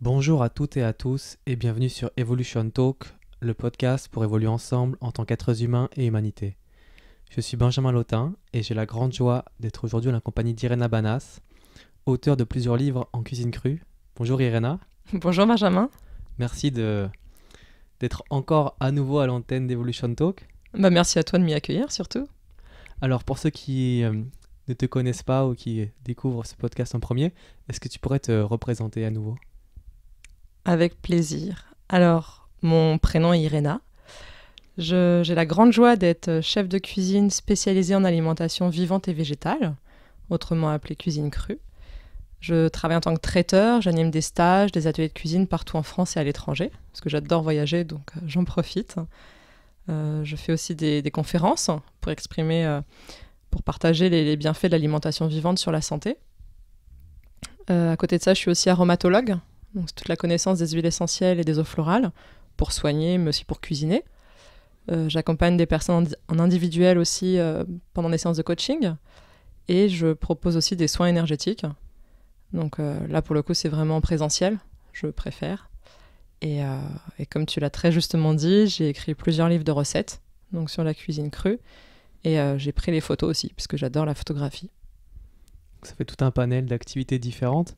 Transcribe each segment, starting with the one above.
Bonjour à toutes et à tous et bienvenue sur Evolution Talk, le podcast pour évoluer ensemble en tant qu'êtres humains et humanité. Je suis Benjamin Lotin et j'ai la grande joie d'être aujourd'hui en la compagnie d'Irena Banas, auteur de plusieurs livres en cuisine crue. Bonjour Irena. Bonjour Benjamin. Merci d'être encore à nouveau à l'antenne d'Evolution Talk. Bah, merci à toi de m'y accueillir surtout. Alors pour ceux qui euh, ne te connaissent pas ou qui découvrent ce podcast en premier, est-ce que tu pourrais te représenter à nouveau avec plaisir. Alors, mon prénom est Irena. J'ai la grande joie d'être chef de cuisine spécialisée en alimentation vivante et végétale, autrement appelée cuisine crue. Je travaille en tant que traiteur, j'anime des stages, des ateliers de cuisine partout en France et à l'étranger, parce que j'adore voyager, donc euh, j'en profite. Euh, je fais aussi des, conférences pour exprimer, euh, pour partager les, bienfaits de l'alimentation vivante sur la santé. à côté de ça, je suis aussi aromatologue, donc c'est toute la connaissance des huiles essentielles et des eaux florales pour soigner, mais aussi pour cuisiner. Euh, j'accompagne des personnes en individuel aussi euh, pendant des séances de coaching. Et je propose aussi des soins énergétiques. Donc euh, là, pour le coup, c'est vraiment présentiel, je préfère. Et, et comme tu l'as très justement dit, j'ai écrit plusieurs livres de recettes, donc sur la cuisine crue. Et j'ai pris les photos aussi, puisque j'adore la photographie. Ça fait tout un panel d'activités différentes.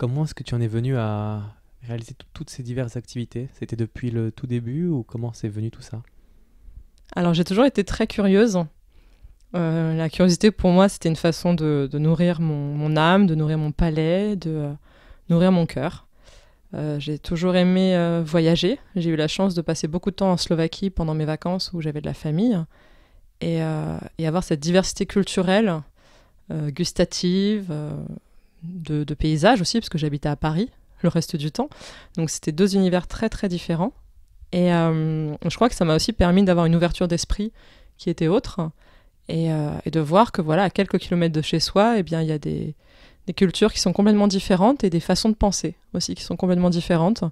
Comment est-ce que tu en es venu à réaliser toutes ces diverses activités C'était depuis le tout début ou comment c'est venu tout ça Alors j'ai toujours été très curieuse. Euh, la curiosité pour moi c'était une façon de, nourrir mon, âme, de nourrir mon palais, de euh, nourrir mon cœur. Euh, j'ai toujours aimé voyager. J'ai eu la chance de passer beaucoup de temps en Slovaquie pendant mes vacances où j'avais de la famille. Et, et avoir cette diversité culturelle, gustative, de, de paysages aussi, parce que j'habitais à Paris le reste du temps. Donc c'était deux univers très très différents. Et euh, je crois que ça m'a aussi permis d'avoir une ouverture d'esprit qui était autre euh, et, de voir que voilà, à quelques kilomètres de chez soi, eh bien il y a des, cultures qui sont complètement différentes et des façons de penser aussi qui sont complètement différentes,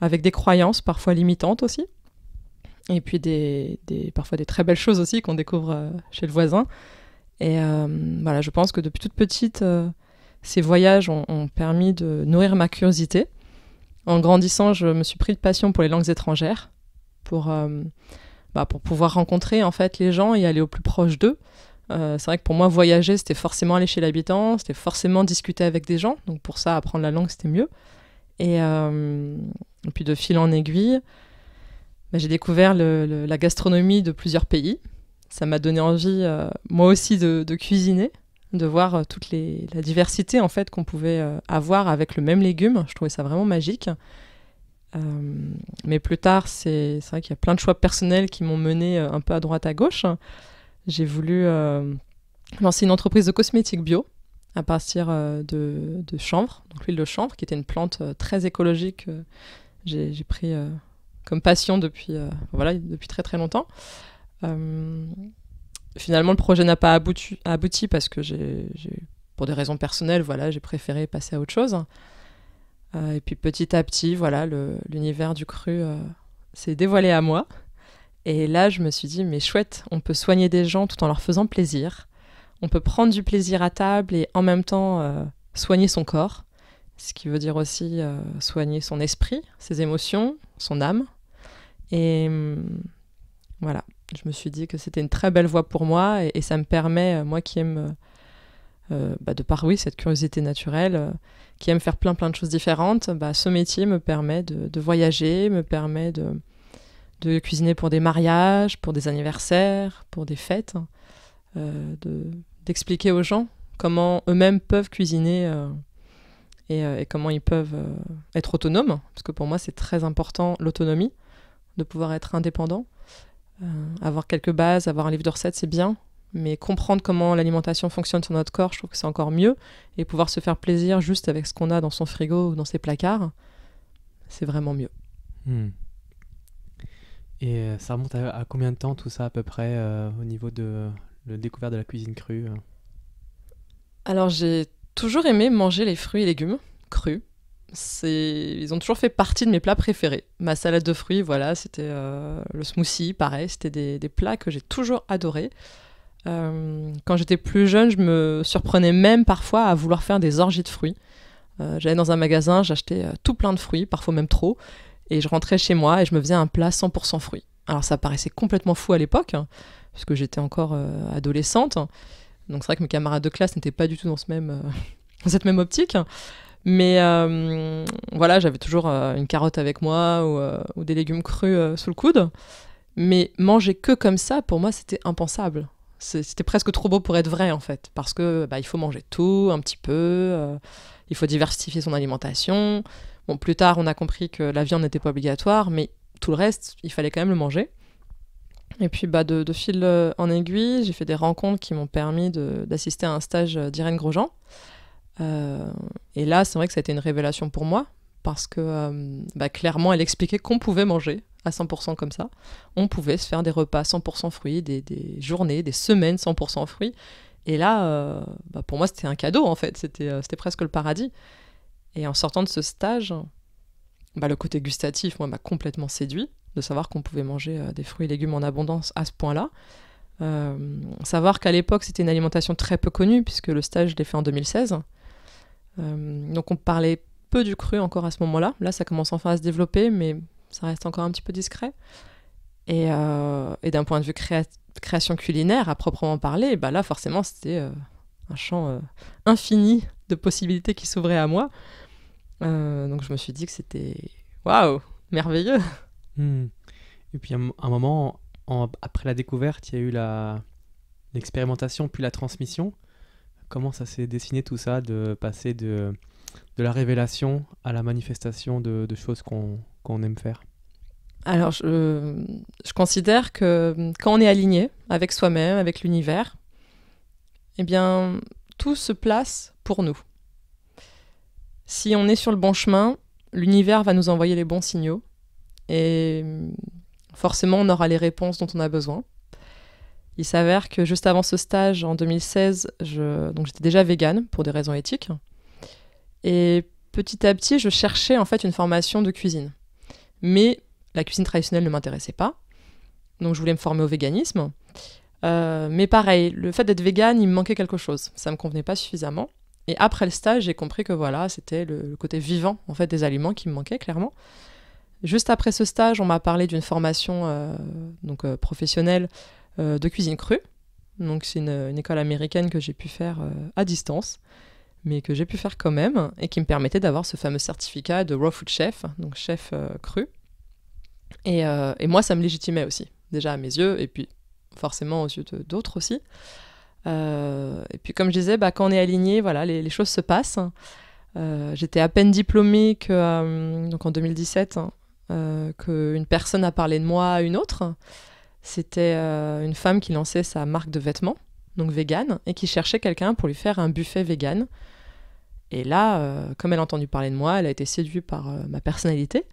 avec des croyances parfois limitantes aussi. Et puis des, parfois des très belles choses aussi qu'on découvre euh, chez le voisin. Et voilà, je pense que depuis toute petite, ces voyages ont, permis de nourrir ma curiosité. En grandissant, je me suis pris de passion pour les langues étrangères, pour, euh, bah, pour pouvoir rencontrer en fait les gens et aller au plus proche d'eux. Euh, c'est vrai que pour moi, voyager, c'était forcément aller chez l'habitant, c'était forcément discuter avec des gens. Donc pour ça, apprendre la langue, c'était mieux. Et, euh, puis de fil en aiguille, bah, j'ai découvert la gastronomie de plusieurs pays. Ça m'a donné envie, moi aussi, de cuisiner de voir euh, toute la diversité en fait qu'on pouvait euh, avoir avec le même légume. Je trouvais ça vraiment magique. Euh, mais plus tard, c'est vrai qu'il y a plein de choix personnels qui m'ont mené un peu à droite à gauche. J'ai voulu lancer une entreprise de cosmétiques bio à partir de, de chanvre, donc l'huile de chanvre, qui était une plante très écologique. J'ai pris comme passion depuis, voilà, depuis très très longtemps. Finalement, le projet n'a pas abouti, parce que j'ai, pour des raisons personnelles, voilà, j'ai préféré passer à autre chose. Euh, et puis petit à petit, voilà, l'univers du cru euh, s'est dévoilé à moi. Et là, je me suis dit, mais chouette, on peut soigner des gens tout en leur faisant plaisir. On peut prendre du plaisir à table et en même temps euh, soigner son corps, ce qui veut dire aussi soigner son esprit, ses émotions, son âme. Et hum, voilà, je me suis dit que c'était une très belle voie pour moi et, ça me permet, euh, moi qui aime, euh, euh, bah, de par oui, cette curiosité naturelle, qui aime faire plein plein de choses différentes, bah, ce métier me permet de, voyager, me permet de, cuisiner pour des mariages, pour des anniversaires, pour des fêtes, hein, d'expliquer aux gens comment eux-mêmes peuvent cuisiner. et, comment ils peuvent être autonomes, parce que pour moi c'est très important l'autonomie, de pouvoir être indépendant. Euh, avoir quelques bases, avoir un livre de recettes, c'est bien, mais comprendre comment l'alimentation fonctionne sur notre corps, je trouve que c'est encore mieux. Et pouvoir se faire plaisir juste avec ce qu'on a dans son frigo ou dans ses placards, c'est vraiment mieux. Hmm. Et euh, ça remonte à, combien de temps tout ça à peu près euh, au niveau de la découverte de la cuisine crue Alors j'ai toujours aimé manger les fruits et légumes crus ils ont toujours fait partie de mes plats préférés. Ma salade de fruits, voilà, c'était euh, le smoothie, pareil, c'était des, plats que j'ai toujours adorés. Euh, quand j'étais plus jeune, je me surprenais même parfois à vouloir faire des orgies de fruits. Euh, j'allais dans un magasin, j'achetais tout plein de fruits, parfois même trop, et je rentrais chez moi et je me faisais un plat 100% fruits. Alors ça paraissait complètement fou à l'époque, hein, parce puisque j'étais encore adolescente, donc c'est vrai que mes camarades de classe n'étaient pas du tout dans cette même optique. Mais euh, voilà, j'avais toujours euh, une carotte avec moi ou, euh, des légumes crus sous le coude. Mais manger que comme ça, pour moi, c'était impensable. C'était presque trop beau pour être vrai, en fait. Parce que bah, il faut manger tout, un petit peu. il faut diversifier son alimentation. Bon, plus tard, on a compris que la viande n'était pas obligatoire, mais tout le reste, il fallait quand même le manger. Et puis bah, de, de fil en aiguille, j'ai fait des rencontres qui m'ont permis d'assister à un stage d'Irène Grosjean, euh, et là, c'est vrai que ça a été une révélation pour moi, parce que euh, bah, clairement, elle expliquait qu'on pouvait manger à 100% comme ça. On pouvait se faire des repas 100% fruits, des, journées, des semaines 100% fruits. Et là, euh, bah, pour moi, c'était un cadeau en fait, c'était presque le paradis. Et en sortant de ce stage, bah, le côté gustatif, moi, m'a complètement séduit de savoir qu'on pouvait manger des fruits et légumes en abondance à ce point-là. savoir qu'à l'époque, c'était une alimentation très peu connue, puisque le stage, je l'ai fait en 2016. Euh, donc on parlait peu du cru encore à ce moment-là. Là, ça commence enfin à se développer, mais ça reste encore un petit peu discret. Et, euh, d'un point de vue création culinaire, à proprement parler, bah là, forcément, c'était euh, un champ infini de possibilités qui s'ouvraient à moi. donc je me suis dit que c'était waouh, merveilleux. Hmm. Et puis un moment, après la découverte, il y a eu l'expérimentation puis la transmission. Comment ça s'est dessiné tout ça, de passer de, la révélation à la manifestation de, choses qu'on aime faire Alors, je, je, considère que hum, quand on est aligné avec soi-même, avec l'univers, eh bien, tout se place pour nous. Si on est sur le bon chemin, l'univers va nous envoyer les bons signaux et hum, forcément, on aura les réponses dont on a besoin. Il s'avère que juste avant ce stage, en 2016, je, j'étais déjà végane pour des raisons éthiques. Et petit à petit, je cherchais en fait une formation de cuisine. Mais la cuisine traditionnelle ne m'intéressait pas. Donc je voulais me former au véganisme. Euh, mais pareil, le fait d'être végane, il me manquait quelque chose. Ça me convenait pas suffisamment. Et après le stage, j'ai compris que voilà, c'était le, côté vivant en fait des aliments qui me manquait clairement. Juste après ce stage, on m'a parlé d'une formation euh, donc euh, professionnelle euh, de cuisine crue. Donc c'est une, école américaine que j'ai pu faire euh, à distance, mais que j'ai pu faire quand même et qui me permettait d'avoir ce fameux certificat de raw food chef, donc chef euh, cru. Et, moi, ça me légitimait aussi, déjà à mes yeux, et puis forcément aux yeux d'autres aussi. et puis comme je disais, bah, quand on est aligné, voilà, les, choses se passent. J'étais à peine diplômée donc en 2017, hein, qu'une personne a parlé de moi à une autre. C'était euh, une femme qui lançait sa marque de vêtements, donc vegan, et qui cherchait quelqu'un pour lui faire un buffet vegan. Et là, euh, comme elle a entendu parler de moi, elle a été séduite par euh, ma personnalité.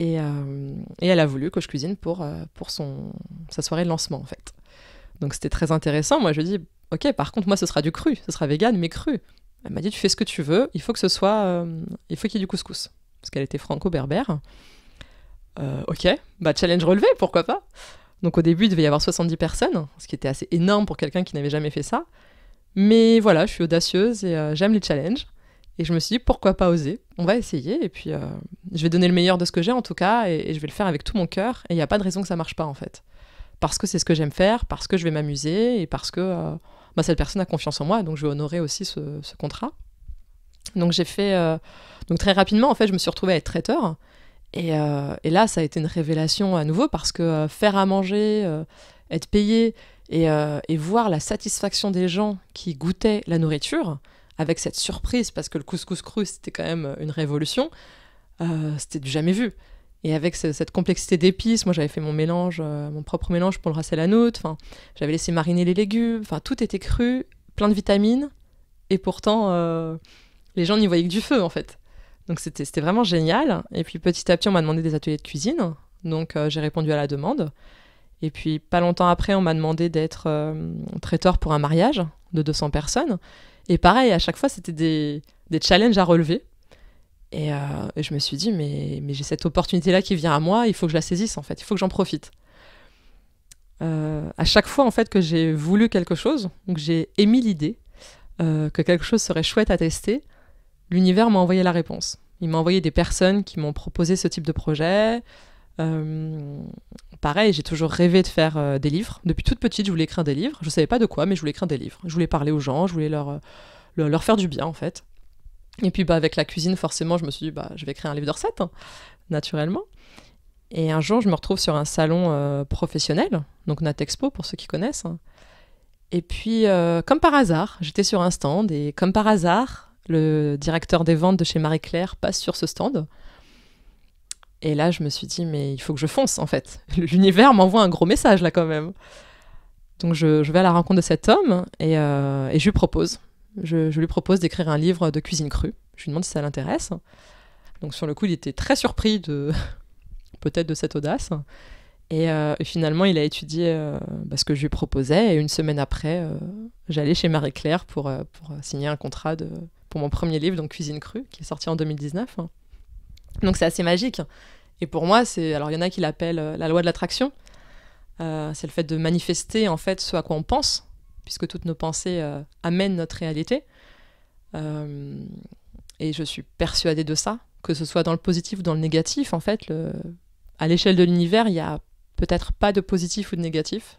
Et, elle a voulu que je cuisine pour, pour sa soirée de lancement, en fait. Donc c'était très intéressant. Moi, je dis, ok, par contre, moi, ce sera du cru, ce sera vegan, mais cru. Elle m'a dit, tu fais ce que tu veux, il faut que ce soit, il faut qu'il y ait du couscous, parce qu'elle était franco-berbère. ok, bah challenge relevé, pourquoi pas donc au début, il devait y avoir 70 personnes, ce qui était assez énorme pour quelqu'un qui n'avait jamais fait ça. Mais voilà, je suis audacieuse et euh, j'aime les challenges. Et je me suis dit, pourquoi pas oser On va essayer et puis euh, je vais donner le meilleur de ce que j'ai en tout cas et, je vais le faire avec tout mon cœur. Et il n'y a pas de raison que ça marche pas en fait. Parce que c'est ce que j'aime faire, parce que je vais m'amuser et parce que euh, bah, cette personne a confiance en moi, donc je vais honorer aussi ce, contrat. Donc j'ai fait... donc très rapidement, en fait, je me suis retrouvée à être traiteur. Euh, et, là, ça a été une révélation à nouveau parce que euh, faire à manger, euh, être payé et, voir la satisfaction des gens qui goûtaient la nourriture avec cette surprise, parce que le couscous cru, c'était quand même une révolution, c'était du jamais vu. Et avec cette complexité d'épices, moi j'avais fait mon mélange, mon propre mélange pour le rassel la nôtre, enfin, j'avais laissé mariner les légumes, enfin tout était cru, plein de vitamines, et pourtant les gens n'y voyaient que du feu en fait. Donc c'était vraiment génial. Et puis petit à petit, on m'a demandé des ateliers de cuisine. Donc euh, j'ai répondu à la demande. Et puis pas longtemps après, on m'a demandé d'être euh, traiteur pour un mariage de 200 personnes. Et pareil, à chaque fois, c'était des, challenges à relever. Euh, et, je me suis dit, mais, mais j'ai cette opportunité-là qui vient à moi, il faut que je la saisisse en fait, il faut que j'en profite. à chaque fois en fait que j'ai voulu quelque chose, que j'ai émis l'idée que quelque chose serait chouette à tester, l'univers m'a envoyé la réponse. Il m'a envoyé des personnes qui m'ont proposé ce type de projet. Euh, pareil, j'ai toujours rêvé de faire euh, des livres. Depuis toute petite, je voulais écrire des livres. Je ne savais pas de quoi, mais je voulais écrire des livres. Je voulais parler aux gens, je voulais leur, euh, leur, faire du bien, en fait. Et puis, bah, avec la cuisine, forcément, je me suis dit, bah, je vais créer un livre de recettes, hein, naturellement. Et un jour, je me retrouve sur un salon professionnel, donc Natexpo, pour ceux qui connaissent. Hein. Et puis, comme par hasard, j'étais sur un stand, et comme par hasard, le directeur des ventes de chez Marie-Claire, passe sur ce stand. Et là, je me suis dit, mais il faut que je fonce, en fait. L'univers m'envoie un gros message, là, quand même. Donc, je, vais à la rencontre de cet homme et, euh, je lui propose. Je, lui propose d'écrire un livre de cuisine crue. Je lui demande si ça l'intéresse. Donc, sur le coup, il était très surpris de peut-être de cette audace. Euh, et finalement, il a étudié euh, bah, ce que je lui proposais. Et une semaine après, euh, j'allais chez Marie-Claire pour, pour signer un contrat de, pour mon premier livre, donc Cuisine crue, qui est sorti en 2019. Hein. Donc c'est assez magique. Et pour moi, c'est alors il y en a qui l'appellent la loi de l'attraction. c'est le fait de manifester en fait ce à quoi on pense, puisque toutes nos pensées amènent notre réalité. et je suis persuadée de ça, que ce soit dans le positif ou dans le négatif. En fait, à l'échelle de l'univers, il y a peut-être pas de positif ou de négatif,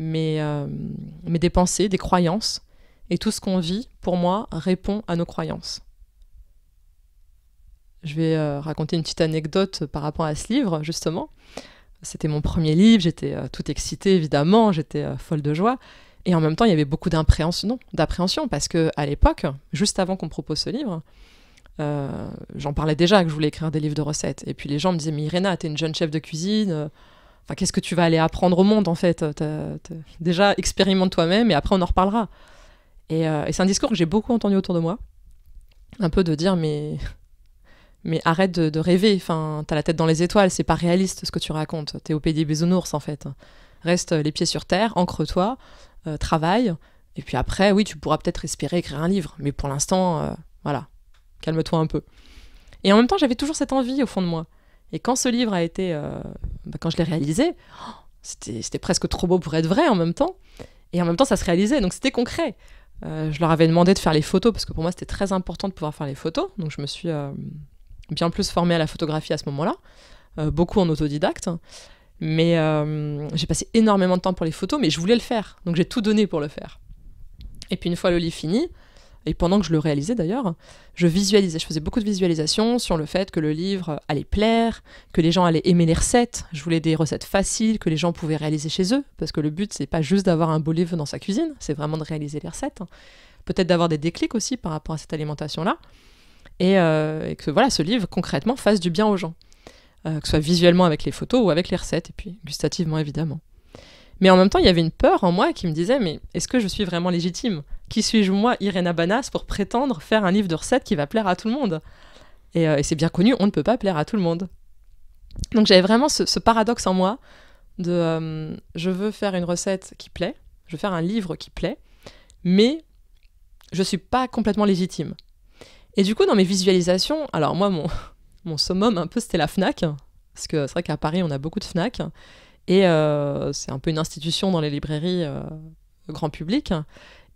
euh, mais, des pensées, des croyances. Et tout ce qu'on vit, pour moi, répond à nos croyances. Je vais euh, raconter une petite anecdote par rapport à ce livre, justement. C'était mon premier livre, j'étais tout euh, toute excitée, évidemment, j'étais folle de joie. Et en même temps, il y avait beaucoup d'appréhension, parce que à l'époque, juste avant qu'on propose ce livre, euh, j'en parlais déjà que je voulais écrire des livres de recettes. Et puis les gens me disaient, mais tu t'es une jeune chef de cuisine. Euh, enfin, qu'est-ce que tu vas aller apprendre au monde en fait Déjà, expérimente toi-même et après on en reparlera. Euh, et, c'est un discours que j'ai beaucoup entendu autour de moi. Un peu de dire, mais, mais arrête de, rêver. Enfin, t'as la tête dans les étoiles, c'est pas réaliste ce que tu racontes. T'es au pays des en fait. Reste les pieds sur terre, ancre-toi, travaille. Et puis après, oui, tu pourras peut-être espérer écrire un livre. Mais pour l'instant, voilà, calme-toi un peu. Et en même temps, j'avais toujours cette envie au fond de moi. Et quand ce livre a été, euh, bah, quand je l'ai réalisé, oh, c'était presque trop beau pour être vrai en même temps. Et en même temps, ça se réalisait, donc c'était concret. Euh, je leur avais demandé de faire les photos parce que pour moi, c'était très important de pouvoir faire les photos. Donc je me suis euh, bien plus formée à la photographie à ce moment-là, beaucoup en autodidacte. Mais j'ai passé énormément de temps pour les photos, mais je voulais le faire, donc j'ai tout donné pour le faire. Et puis une fois le livre fini, et pendant que je le réalisais d'ailleurs, je visualisais, je faisais beaucoup de visualisations sur le fait que le livre allait plaire, que les gens allaient aimer les recettes, je voulais des recettes faciles que les gens pouvaient réaliser chez eux, parce que le but c'est pas juste d'avoir un beau livre dans sa cuisine, c'est vraiment de réaliser les recettes, peut-être d'avoir des déclics aussi par rapport à cette alimentation-là, et, euh, que voilà, ce livre concrètement fasse du bien aux gens, euh, que ce soit visuellement avec les photos ou avec les recettes, et puis gustativement évidemment. Mais en même temps, il y avait une peur en moi qui me disait, mais est-ce que je suis vraiment légitime Qui suis-je moi, Irène Banas, pour prétendre faire un livre de recettes qui va plaire à tout le monde euh, Et, c'est bien connu, on ne peut pas plaire à tout le monde. Donc j'avais vraiment ce, paradoxe en moi de euh, je veux faire une recette qui plaît, je veux faire un livre qui plaît, mais je ne suis pas complètement légitime. Et du coup, dans mes visualisations, alors moi, mon, mon summum un peu, c'était la FNAC, parce que c'est vrai qu'à Paris, on a beaucoup de FNAC. Et euh, c'est un peu une institution dans les librairies euh, grand public.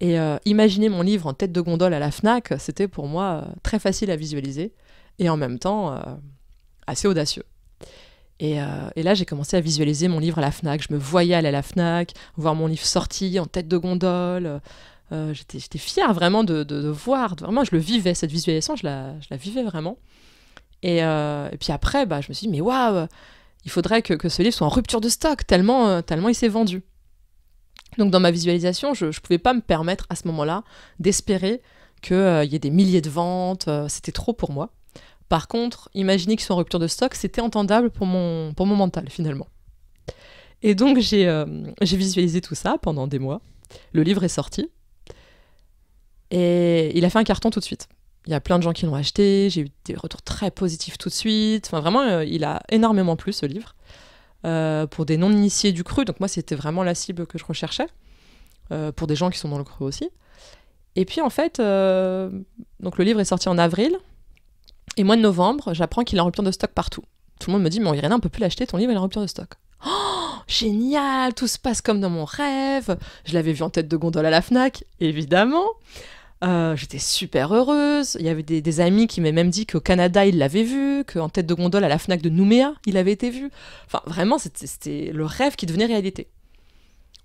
Et euh, imaginer mon livre en tête de gondole à la FNAC, c'était pour moi très facile à visualiser et en même temps assez audacieux. Et, là, j'ai commencé à visualiser mon livre à la FNAC. Je me voyais aller à la FNAC, voir mon livre sorti en tête de gondole. J'étais fière vraiment de, voir. Vraiment, je le vivais, cette visualisation, je la, je la vivais vraiment. Et, puis après, bah, je me suis dit, mais waouh il faudrait que, ce livre soit en rupture de stock, tellement, euh, tellement il s'est vendu. Donc dans ma visualisation, je ne pouvais pas me permettre à ce moment-là d'espérer qu'il euh, y ait des milliers de ventes, euh, c'était trop pour moi. Par contre, imaginer qu'il soit en rupture de stock, c'était entendable pour mon, pour mon mental finalement. Et donc j'ai visualisé tout ça pendant des mois. Le livre est sorti et il a fait un carton tout de suite il y a plein de gens qui l'ont acheté, j'ai eu des retours très positifs tout de suite. Enfin, vraiment, euh, il a énormément plu ce livre. Euh, pour des non-initiés du cru, donc moi c'était vraiment la cible que je recherchais, euh, pour des gens qui sont dans le cru aussi. Et puis en fait, donc le livre est sorti en avril, et mois de novembre, j'apprends qu'il est en rupture de stock partout. Tout le monde me dit, mais Iréna, on peut plus l'acheter, ton livre est en rupture de stock. Oh, génial, tout se passe comme dans mon rêve, je l'avais vu en tête de gondole à la FNAC, évidemment. Euh, j'étais super heureuse. Il y avait des, amis qui m'avaient même dit qu'au Canada, ils l'avaient vu, qu'en tête de gondole à la FNAC de Nouméa, il avait été vu. Enfin, vraiment, c'était le rêve qui devenait réalité.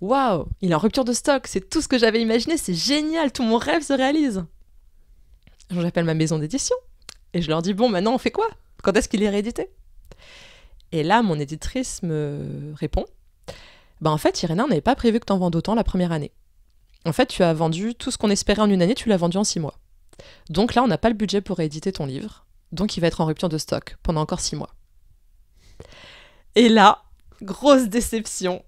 Waouh, il est en rupture de stock, c'est tout ce que j'avais imaginé, c'est génial, tout mon rêve se réalise. J'appelle ma maison d'édition et je leur dis Bon, maintenant on fait quoi Quand est-ce qu'il est réédité Et là, mon éditrice me répond Ben en fait, Iréna, on n'avait pas prévu que t'en vendes autant la première année. En fait, tu as vendu tout ce qu'on espérait en une année, tu l'as vendu en six mois. Donc là, on n'a pas le budget pour rééditer ton livre, donc il va être en rupture de stock pendant encore six mois. Et là, grosse déception.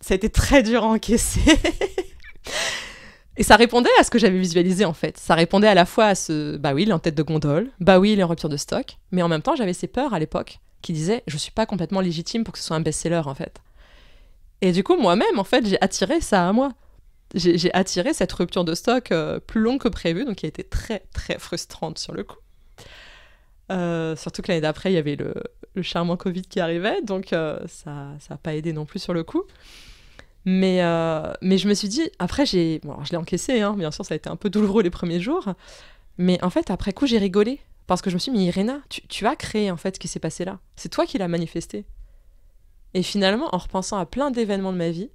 Ça a été très dur à encaisser. Et ça répondait à ce que j'avais visualisé en fait. Ça répondait à la fois à ce bah oui, il en tête de gondole, bah oui, il est en rupture de stock, mais en même temps, j'avais ces peurs à l'époque qui disaient je ne suis pas complètement légitime pour que ce soit un best-seller en fait. Et du coup, moi-même en fait, j'ai attiré ça à moi j'ai attiré cette rupture de stock euh, plus longue que prévu, donc qui a été très très frustrante sur le coup. Euh, surtout que l'année d'après, il y avait le, charmant Covid qui arrivait, donc euh, ça n'a pas aidé non plus sur le coup. Mais, mais je me suis dit, après, j'ai, bon, je l'ai encaissé, hein, bien sûr, ça a été un peu douloureux les premiers jours, mais en fait, après coup, j'ai rigolé. Parce que je me suis dit, mais tu, as créé en fait ce qui s'est passé là. C'est toi qui l'as manifesté. Et finalement, en repensant à plein d'événements de ma vie,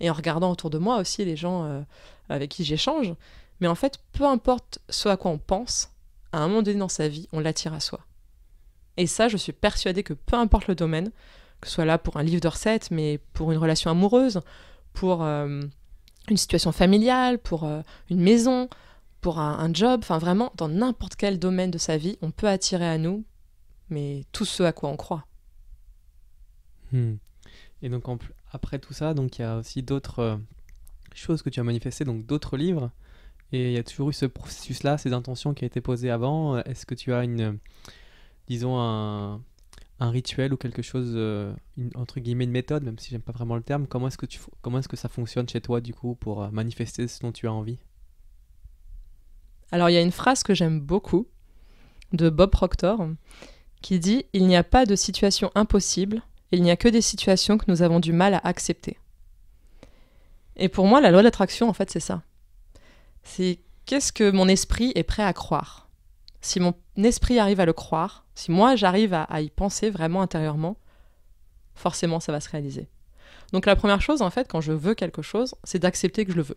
et en regardant autour de moi aussi les gens euh, avec qui j'échange. Mais en fait, peu importe ce à quoi on pense, à un moment donné dans sa vie, on l'attire à soi. Et ça, je suis persuadée que peu importe le domaine, que ce soit là pour un livre de recettes, mais pour une relation amoureuse, pour euh, une situation familiale, pour euh, une maison, pour un, job, enfin vraiment, dans n'importe quel domaine de sa vie, on peut attirer à nous, mais tout ce à quoi on croit. Hmm. Et donc, en, plus après tout ça, donc il y a aussi d'autres euh, choses que tu as manifestées, donc d'autres livres. Et il y a toujours eu ce processus-là, ces intentions qui ont été posées avant. Est-ce que tu as une, disons, un, rituel ou quelque chose, euh, entre guillemets, une méthode, même si j'aime pas vraiment le terme Comment est-ce que, tu, comment est que ça fonctionne chez toi, du coup, pour euh, manifester ce dont tu as envie Alors, il y a une phrase que j'aime beaucoup de Bob Proctor qui dit Il n'y a pas de situation impossible, il n'y a que des situations que nous avons du mal à accepter. Et pour moi, la loi d'attraction, en fait, c'est ça. C'est qu'est-ce que mon esprit est prêt à croire Si mon esprit arrive à le croire, si moi j'arrive à, y penser vraiment intérieurement, forcément ça va se réaliser. Donc la première chose, en fait, quand je veux quelque chose, c'est d'accepter que je le veux.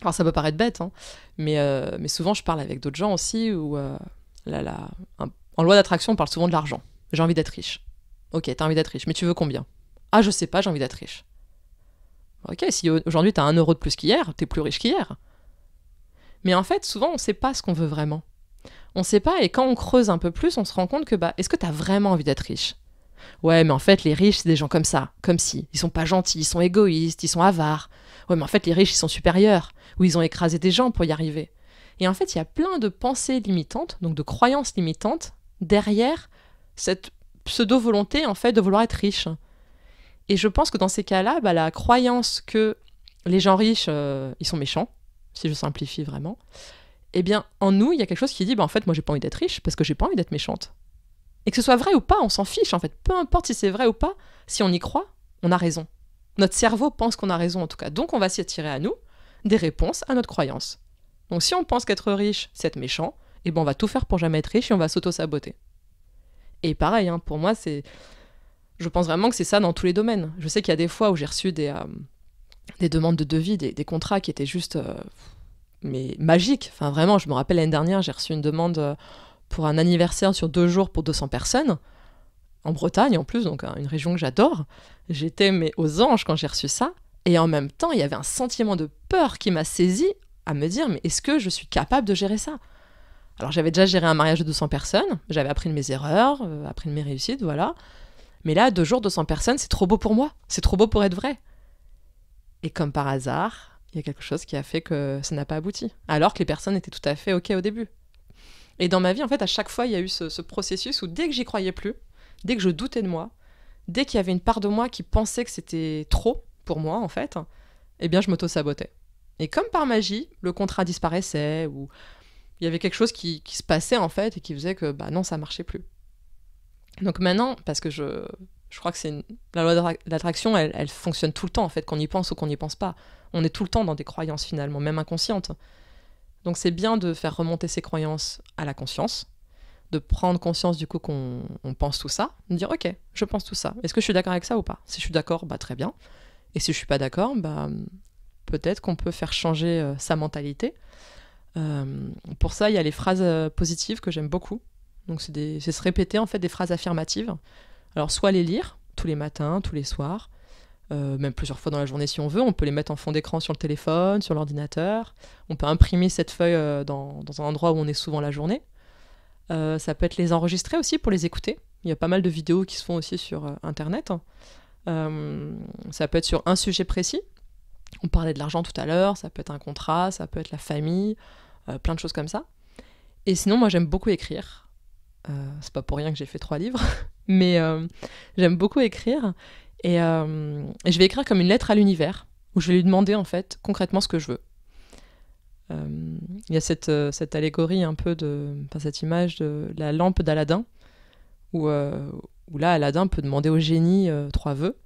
Alors ça peut paraître bête, hein, mais, euh, mais souvent je parle avec d'autres gens aussi ou euh, là, en loi d'attraction, on parle souvent de l'argent. J'ai envie d'être riche. Ok, t'as envie d'être riche, mais tu veux combien Ah, je sais pas, j'ai envie d'être riche. Ok, si aujourd'hui t'as un euro de plus qu'hier, t'es plus riche qu'hier. Mais en fait, souvent, on sait pas ce qu'on veut vraiment. On sait pas, et quand on creuse un peu plus, on se rend compte que, bah, est-ce que t'as vraiment envie d'être riche Ouais, mais en fait, les riches, c'est des gens comme ça, comme si. Ils sont pas gentils, ils sont égoïstes, ils sont avares. Ouais, mais en fait, les riches, ils sont supérieurs, ou ils ont écrasé des gens pour y arriver. Et en fait, il y a plein de pensées limitantes, donc de croyances limitantes, derrière cette pseudo-volonté en fait de vouloir être riche. Et je pense que dans ces cas-là, bah, la croyance que les gens riches, euh, ils sont méchants, si je simplifie vraiment, eh bien, en nous, il y a quelque chose qui dit, bah, en fait, moi, j'ai pas envie d'être riche parce que j'ai pas envie d'être méchante. Et que ce soit vrai ou pas, on s'en fiche, en fait. Peu importe si c'est vrai ou pas, si on y croit, on a raison. Notre cerveau pense qu'on a raison, en tout cas. Donc, on va s'y attirer à nous des réponses à notre croyance. Donc, si on pense qu'être riche, c'est être méchant, et eh bon on va tout faire pour jamais être riche et on va s'auto-saboter. Et pareil, hein, pour moi, c'est. Je pense vraiment que c'est ça dans tous les domaines. Je sais qu'il y a des fois où j'ai reçu des, euh, des demandes de devis, des, des contrats qui étaient juste euh, mais magiques. Enfin, vraiment, je me rappelle l'année dernière, j'ai reçu une demande euh, pour un anniversaire sur deux jours pour 200 personnes, en Bretagne en plus, donc hein, une région que j'adore. J'étais mais aux anges quand j'ai reçu ça. Et en même temps, il y avait un sentiment de peur qui m'a saisi à me dire mais est-ce que je suis capable de gérer ça alors j'avais déjà géré un mariage de 200 personnes, j'avais appris de mes erreurs, euh, appris de mes réussites, voilà. Mais là, deux jours, 200 personnes, c'est trop beau pour moi, c'est trop beau pour être vrai. Et comme par hasard, il y a quelque chose qui a fait que ça n'a pas abouti, alors que les personnes étaient tout à fait OK au début. Et dans ma vie, en fait, à chaque fois, il y a eu ce, ce processus où dès que j'y croyais plus, dès que je doutais de moi, dès qu'il y avait une part de moi qui pensait que c'était trop pour moi, en fait, eh bien, je m'auto-sabotais. Et comme par magie, le contrat disparaissait ou il y avait quelque chose qui, se passait en fait et qui faisait que bah non ça marchait plus donc maintenant parce que je crois que c'est la loi l'attraction elle, elle, fonctionne tout le temps en fait qu'on y pense ou qu'on n'y pense pas on est tout le temps dans des croyances finalement même inconscientes donc c'est bien de faire remonter ces croyances à la conscience de prendre conscience du coup qu'on pense tout ça, de dire ok, je pense tout ça. Est-ce que je suis d'accord avec ça ou pas Si je suis d'accord, bah très bien. Et si je suis pas d'accord, bah peut-être qu'on peut faire changer euh, sa mentalité. Euh, pour ça, il y a les phrases euh, positives que j'aime beaucoup. Donc c'est se répéter en fait des phrases affirmatives. Alors soit les lire tous les matins, tous les soirs, euh, même plusieurs fois dans la journée si on veut. On peut les mettre en fond d'écran sur le téléphone, sur l'ordinateur. On peut imprimer cette feuille dans, un endroit où on est souvent la journée. ça peut être les enregistrer aussi pour les écouter. Il y a pas mal de vidéos qui se font aussi sur Internet. ça peut être sur un sujet précis. On parlait de l'argent tout à l'heure, ça peut être un contrat, ça peut être la famille, euh, plein de choses comme ça. Et sinon, moi j'aime beaucoup écrire. Euh, c'est pas pour rien que j'ai fait trois livres, mais euh, j'aime beaucoup écrire. Et, je vais écrire comme une lettre à l'univers, où je vais lui demander en fait concrètement ce que je veux. Il y a cette, cette, allégorie un peu de. Enfin, cette image de la lampe d'Aladin, où, où, là, Aladin peut demander au génie trois vœux.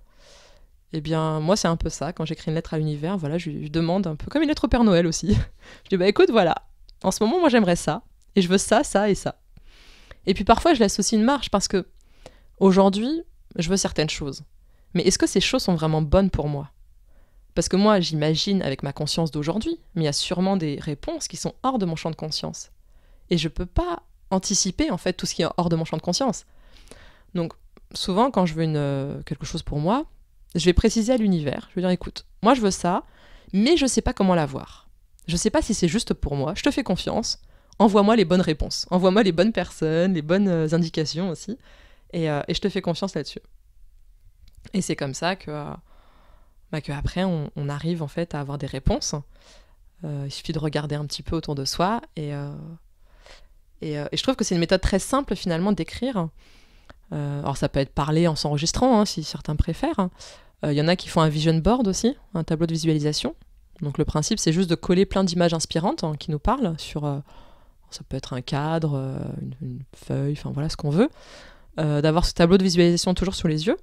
Eh bien, moi, c'est un peu ça. Quand j'écris une lettre à l'univers, voilà, je, lui demande un peu comme une lettre au Père Noël aussi. je dis, bah écoute, voilà, en ce moment, moi, j'aimerais ça, et je veux ça, ça et ça. Et puis parfois, je laisse aussi une marche parce que aujourd'hui, je veux certaines choses. Mais est-ce que ces choses sont vraiment bonnes pour moi Parce que moi, j'imagine avec ma conscience d'aujourd'hui, mais il y a sûrement des réponses qui sont hors de mon champ de conscience. Et je peux pas anticiper, en fait, tout ce qui est hors de mon champ de conscience. Donc, souvent, quand je veux euh, quelque chose pour moi, je vais préciser à l'univers. Je vais dire, écoute, moi je veux ça, mais je ne sais pas comment l'avoir. Je ne sais pas si c'est juste pour moi. Je te fais confiance. Envoie-moi les bonnes réponses. Envoie-moi les bonnes personnes, les bonnes euh, indications aussi. Euh, et, je te fais confiance là-dessus. Et c'est comme ça que, euh, bah, que après on, arrive en fait à avoir des réponses. il suffit de regarder un petit peu autour de soi et, et je trouve que c'est une méthode très simple finalement d'écrire euh, alors ça peut être parler en s'enregistrant, hein, si certains préfèrent. Hein. Euh, il y en a qui font un vision board aussi, un tableau de visualisation. Donc le principe, c'est juste de coller plein d'images inspirantes hein, qui nous parlent sur, euh, ça peut être un cadre, une, feuille, enfin voilà ce qu'on veut, d'avoir ce tableau de visualisation toujours sous les yeux,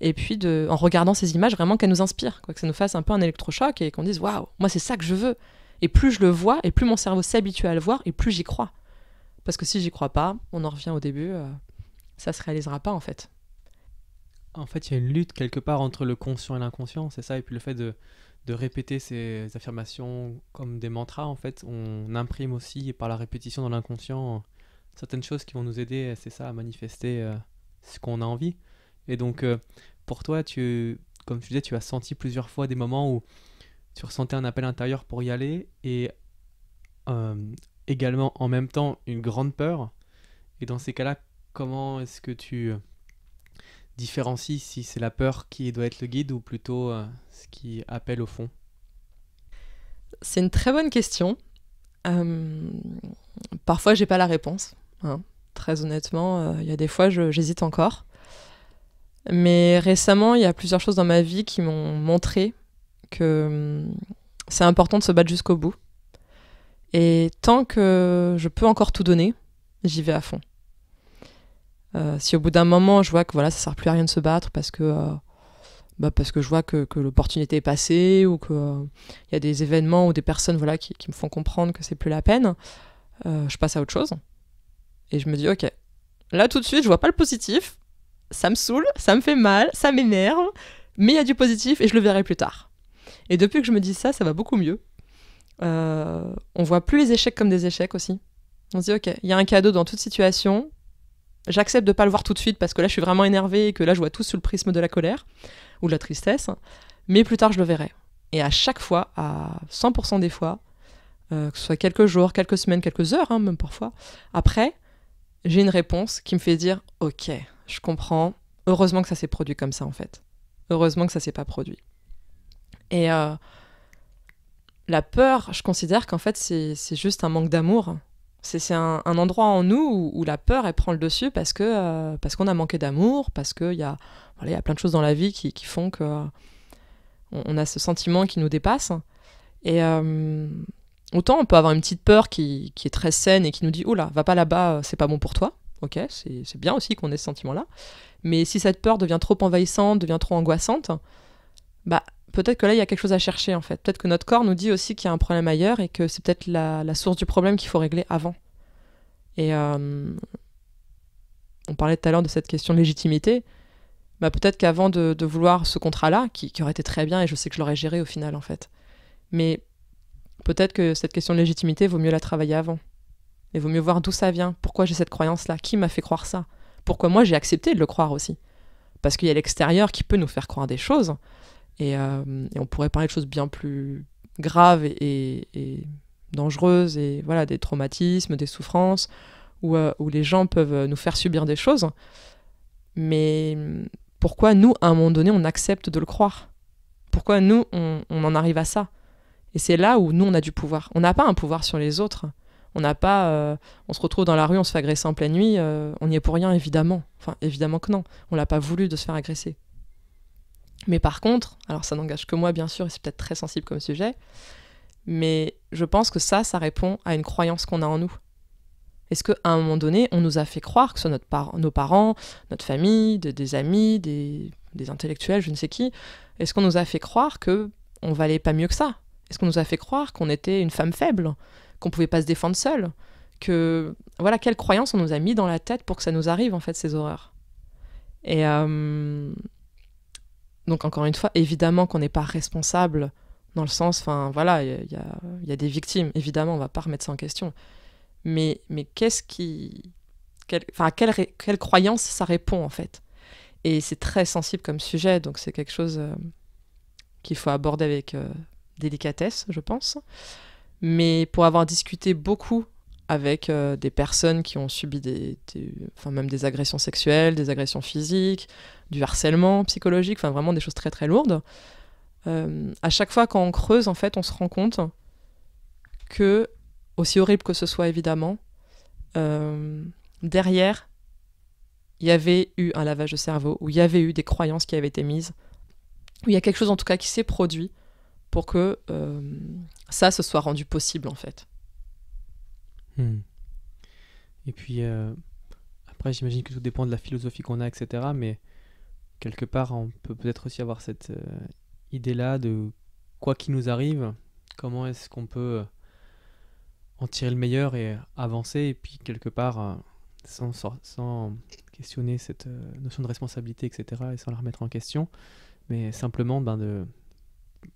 et puis de, en regardant ces images, vraiment qu'elles nous inspirent, quoi, que ça nous fasse un peu un électrochoc et qu'on dise waouh, moi c'est ça que je veux. Et plus je le vois, et plus mon cerveau s'habitue à le voir, et plus j'y crois. Parce que si j'y crois pas, on en revient au début, ça se réalisera pas en fait. En fait, il y a une lutte quelque part entre le conscient et l'inconscient, c'est ça, et puis le fait de, de répéter ces affirmations comme des mantras, en fait, on imprime aussi par la répétition dans l'inconscient certaines choses qui vont nous aider, c'est ça, à manifester euh, ce qu'on a envie. Et donc, euh, pour toi, tu, comme tu disais, tu as senti plusieurs fois des moments où tu ressentais un appel intérieur pour y aller et euh, également en même temps une grande peur. Et dans ces cas-là, comment est-ce que tu euh, différencies si c'est la peur qui doit être le guide ou plutôt euh, ce qui appelle au fond C'est une très bonne question. parfois, j'ai pas la réponse. Hein. Très honnêtement, euh, il y a des fois, j'hésite encore. Mais récemment, il y a plusieurs choses dans ma vie qui m'ont montré que c'est important de se battre jusqu'au bout. Et tant que je peux encore tout donner, j'y vais à fond. Euh, si au bout d'un moment, je vois que voilà, ça sert plus à rien de se battre parce que, euh, bah parce que je vois que, que l'opportunité est passée ou qu'il il euh, y a des événements ou des personnes voilà, qui, qui me font comprendre que c'est plus la peine, je passe à autre chose. Et je me dis, ok, là tout de suite, je vois pas le positif, ça me saoule, ça me fait mal, ça m'énerve, mais il y a du positif et je le verrai plus tard. Et depuis que je me dis ça, ça va beaucoup mieux. on voit plus les échecs comme des échecs aussi. On se dit, ok, il y a un cadeau dans toute situation, J'accepte de pas le voir tout de suite parce que là je suis vraiment énervée et que là je vois tout sous le prisme de la colère ou de la tristesse. Mais plus tard je le verrai. Et à chaque fois, à 100% des fois, euh, que ce soit quelques jours, quelques semaines, quelques heures, hein, même parfois, après, j'ai une réponse qui me fait dire Ok, je comprends. Heureusement que ça s'est produit comme ça en fait. Heureusement que ça s'est pas produit. Et euh, la peur, je considère qu'en fait c'est juste un manque d'amour c'est un, un, endroit en nous où, la peur, elle prend le dessus parce que euh, parce qu'on a manqué d'amour, parce qu'il y, a, voilà, y plein de choses dans la vie qui, font que euh, on, a ce sentiment qui nous dépasse. Et euh, autant on peut avoir une petite peur qui, qui est très saine et qui nous dit oh « Oula, va pas là-bas, c'est pas bon pour toi ». Ok, c'est bien aussi qu'on ait ce sentiment-là. Mais si cette peur devient trop envahissante, devient trop angoissante, bah peut-être que là, il y a quelque chose à chercher, en fait. Peut-être que notre corps nous dit aussi qu'il y a un problème ailleurs et que c'est peut-être la, source du problème qu'il faut régler avant. Et euh, on parlait tout à l'heure de cette question de légitimité. Bah, peut-être qu'avant de, vouloir ce contrat-là, qui, qui, aurait été très bien et je sais que je l'aurais géré au final, en fait. Mais peut-être que cette question de légitimité, vaut mieux la travailler avant. Et vaut mieux voir d'où ça vient, pourquoi j'ai cette croyance-là, qui m'a fait croire ça, pourquoi moi j'ai accepté de le croire aussi. Parce qu'il y a l'extérieur qui peut nous faire croire des choses. Euh, et, on pourrait parler de choses bien plus graves et, dangereuses, et voilà, des traumatismes, des souffrances, euh, où, les gens peuvent nous faire subir des choses. Mais mm, pourquoi nous, à un moment donné, on accepte de le croire Pourquoi nous, on, en arrive à ça Et c'est là où nous, on a du pouvoir. On n'a pas un pouvoir sur les autres. On n'a pas, euh, on se retrouve dans la rue, on se fait agresser en pleine nuit, on n'y est pour rien évidemment. Enfin, évidemment que non. On n'a pas voulu de se faire agresser. Mais par contre, alors ça n'engage que moi bien sûr, et c'est peut-être très sensible comme sujet, mais je pense que ça, ça répond à une croyance qu'on a en nous. Est-ce qu'à un moment donné, on nous a fait croire que ce soit nos parents, notre famille, des amis, des, intellectuels, je ne sais qui, est-ce qu'on nous a fait croire que on valait pas mieux que ça Est-ce qu'on nous a fait croire qu'on était une femme faible, qu'on pouvait pas se défendre seule Que voilà, quelle croyance on nous a mis dans la tête pour que ça nous arrive en fait ces horreurs Et euh, donc encore une fois, évidemment qu'on n'est pas responsable dans le sens, enfin voilà, il y, a, des victimes, évidemment, on va pas remettre ça en question. Mais, mais qu'est-ce qui... Enfin, à quelle, quelle, croyance ça répond en fait Et c'est très sensible comme sujet, donc c'est quelque chose euh, qu'il faut aborder avec euh, délicatesse, je pense. Mais pour avoir discuté beaucoup avec euh, des personnes qui ont subi des, enfin, même des agressions sexuelles, des agressions physiques, du harcèlement psychologique, enfin vraiment des choses très très lourdes. Euh, à chaque fois quand on creuse, en fait, on se rend compte que, aussi horrible que ce soit évidemment, euh, derrière, il y avait eu un lavage de cerveau, où il y avait eu des croyances qui avaient été mises, où il y a quelque chose en tout cas qui s'est produit pour que euh, ça se soit rendu possible en fait. Hmm. Et puis, euh, après, j'imagine que tout dépend de la philosophie qu'on a, etc. Mais quelque part, on peut peut-être aussi avoir cette euh, idée-là de quoi qui nous arrive, comment est-ce qu'on peut euh, en tirer le meilleur et avancer, et puis quelque part, sans, sans questionner cette notion de responsabilité, etc., et sans la remettre en question, mais simplement ben, de,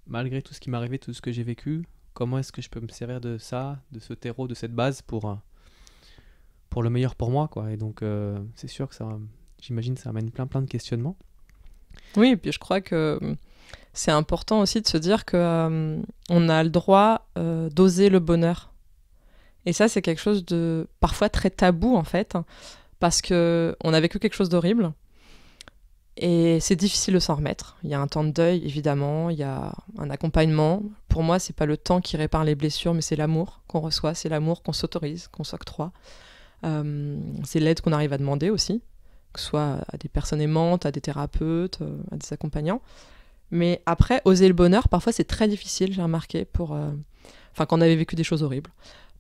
malgré tout ce qui m'est arrivé, tout ce que j'ai vécu, comment est-ce que je peux me servir de ça, de ce terreau, de cette base pour, euh, pour le meilleur pour moi, quoi. Et donc, euh, c'est sûr que ça, j'imagine, ça amène plein, plein de questionnements. Oui, et puis je crois que euh, c'est important aussi de se dire que on a le droit d'oser le bonheur. Et ça, c'est quelque chose de parfois très tabou en fait, hein, parce que on a vécu quelque chose d'horrible et c'est difficile de s'en remettre. Il y a un temps de deuil, évidemment, il y a un accompagnement. Pour moi, c'est pas le temps qui répare les blessures, mais c'est l'amour qu'on reçoit, c'est l'amour qu'on s'autorise, qu'on s'octroie. Euh, c'est l'aide qu'on arrive à demander aussi, que ce soit à des personnes aimantes, à des thérapeutes, euh, à des accompagnants. Mais après, oser le bonheur, parfois c'est très difficile, j'ai remarqué, pour, euh, enfin, quand on avait vécu des choses horribles.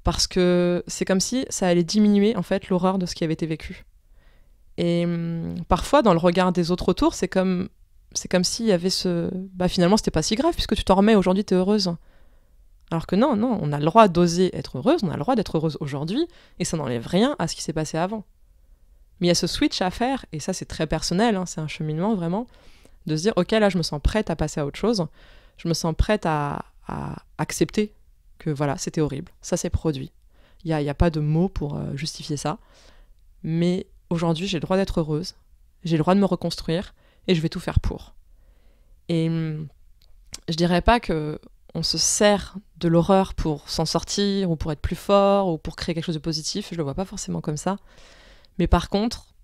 Parce que c'est comme si ça allait diminuer en fait l'horreur de ce qui avait été vécu. Et hum, parfois, dans le regard des autres autour, c'est comme c'est comme s'il y avait ce. Bah finalement, c'était pas si grave puisque tu t'en remets aujourd'hui, t'es heureuse. Alors que non, non, on a le droit d'oser être heureuse, on a le droit d'être heureuse aujourd'hui, et ça n'enlève rien à ce qui s'est passé avant. Mais il y a ce switch à faire, et ça c'est très personnel, hein, c'est un cheminement vraiment, de se dire ok là je me sens prête à passer à autre chose, je me sens prête à, à accepter que voilà c'était horrible, ça s'est produit. Il n'y a, y a pas de mots pour euh, justifier ça, mais aujourd'hui j'ai le droit d'être heureuse, j'ai le droit de me reconstruire et je vais tout faire pour. Et hum, je dirais pas que on se sert de l'horreur pour s'en sortir ou pour être plus fort ou pour créer quelque chose de positif, je le vois pas forcément comme ça. Mais par contre,